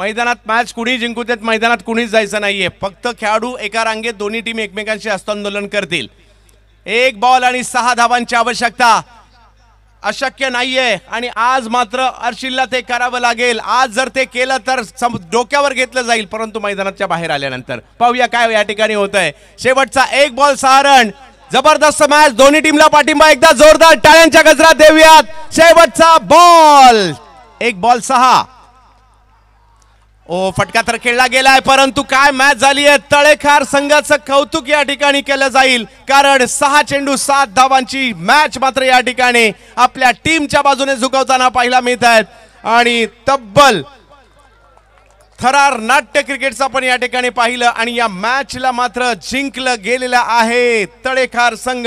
मैदानात मॅच कुणी जिंकू देत मैदानात कुणीच जायचं नाहीये फक्त खेळाडू एका रांगेत दोन्ही टीम एकमेकांशी हस्तांदोलन करतील एक बॉल आणि सहा धावांची आवश्यकता अशक्य नाहीये आणि आज मात्र अर्शिलला ते करावं लागेल आज जर ते केलं तर डोक्यावर घेतलं जाईल परंतु मैदानाच्या बाहेर आल्यानंतर पाहूया काय या ठिकाणी होत आहे शेवटचा एक बॉल सहारण जबरदस्त मॅच दोन्ही टीमला पाठिंबा एकदा जोरदार टाळ्यांच्या गजरात देऊयात शेवटचा बॉल एक बॉल सहा ओ फटका तर खेळला गेलाय परंतु काय मॅच झाली आहे तळेखार संघाचं कौतुक या ठिकाणी केलं जाईल कारण सहा चेंडू सात धावांची मॅच मात्र या ठिकाणी आपल्या टीमच्या बाजूने झुकवताना पाहायला मिळत आहेत आणि तब्बल थरार नाट्य क्रिकेटचं आपण या ठिकाणी पाहिलं आणि या मॅचला मात्र जिंकलं गेलेलं आहे तळेखार संघ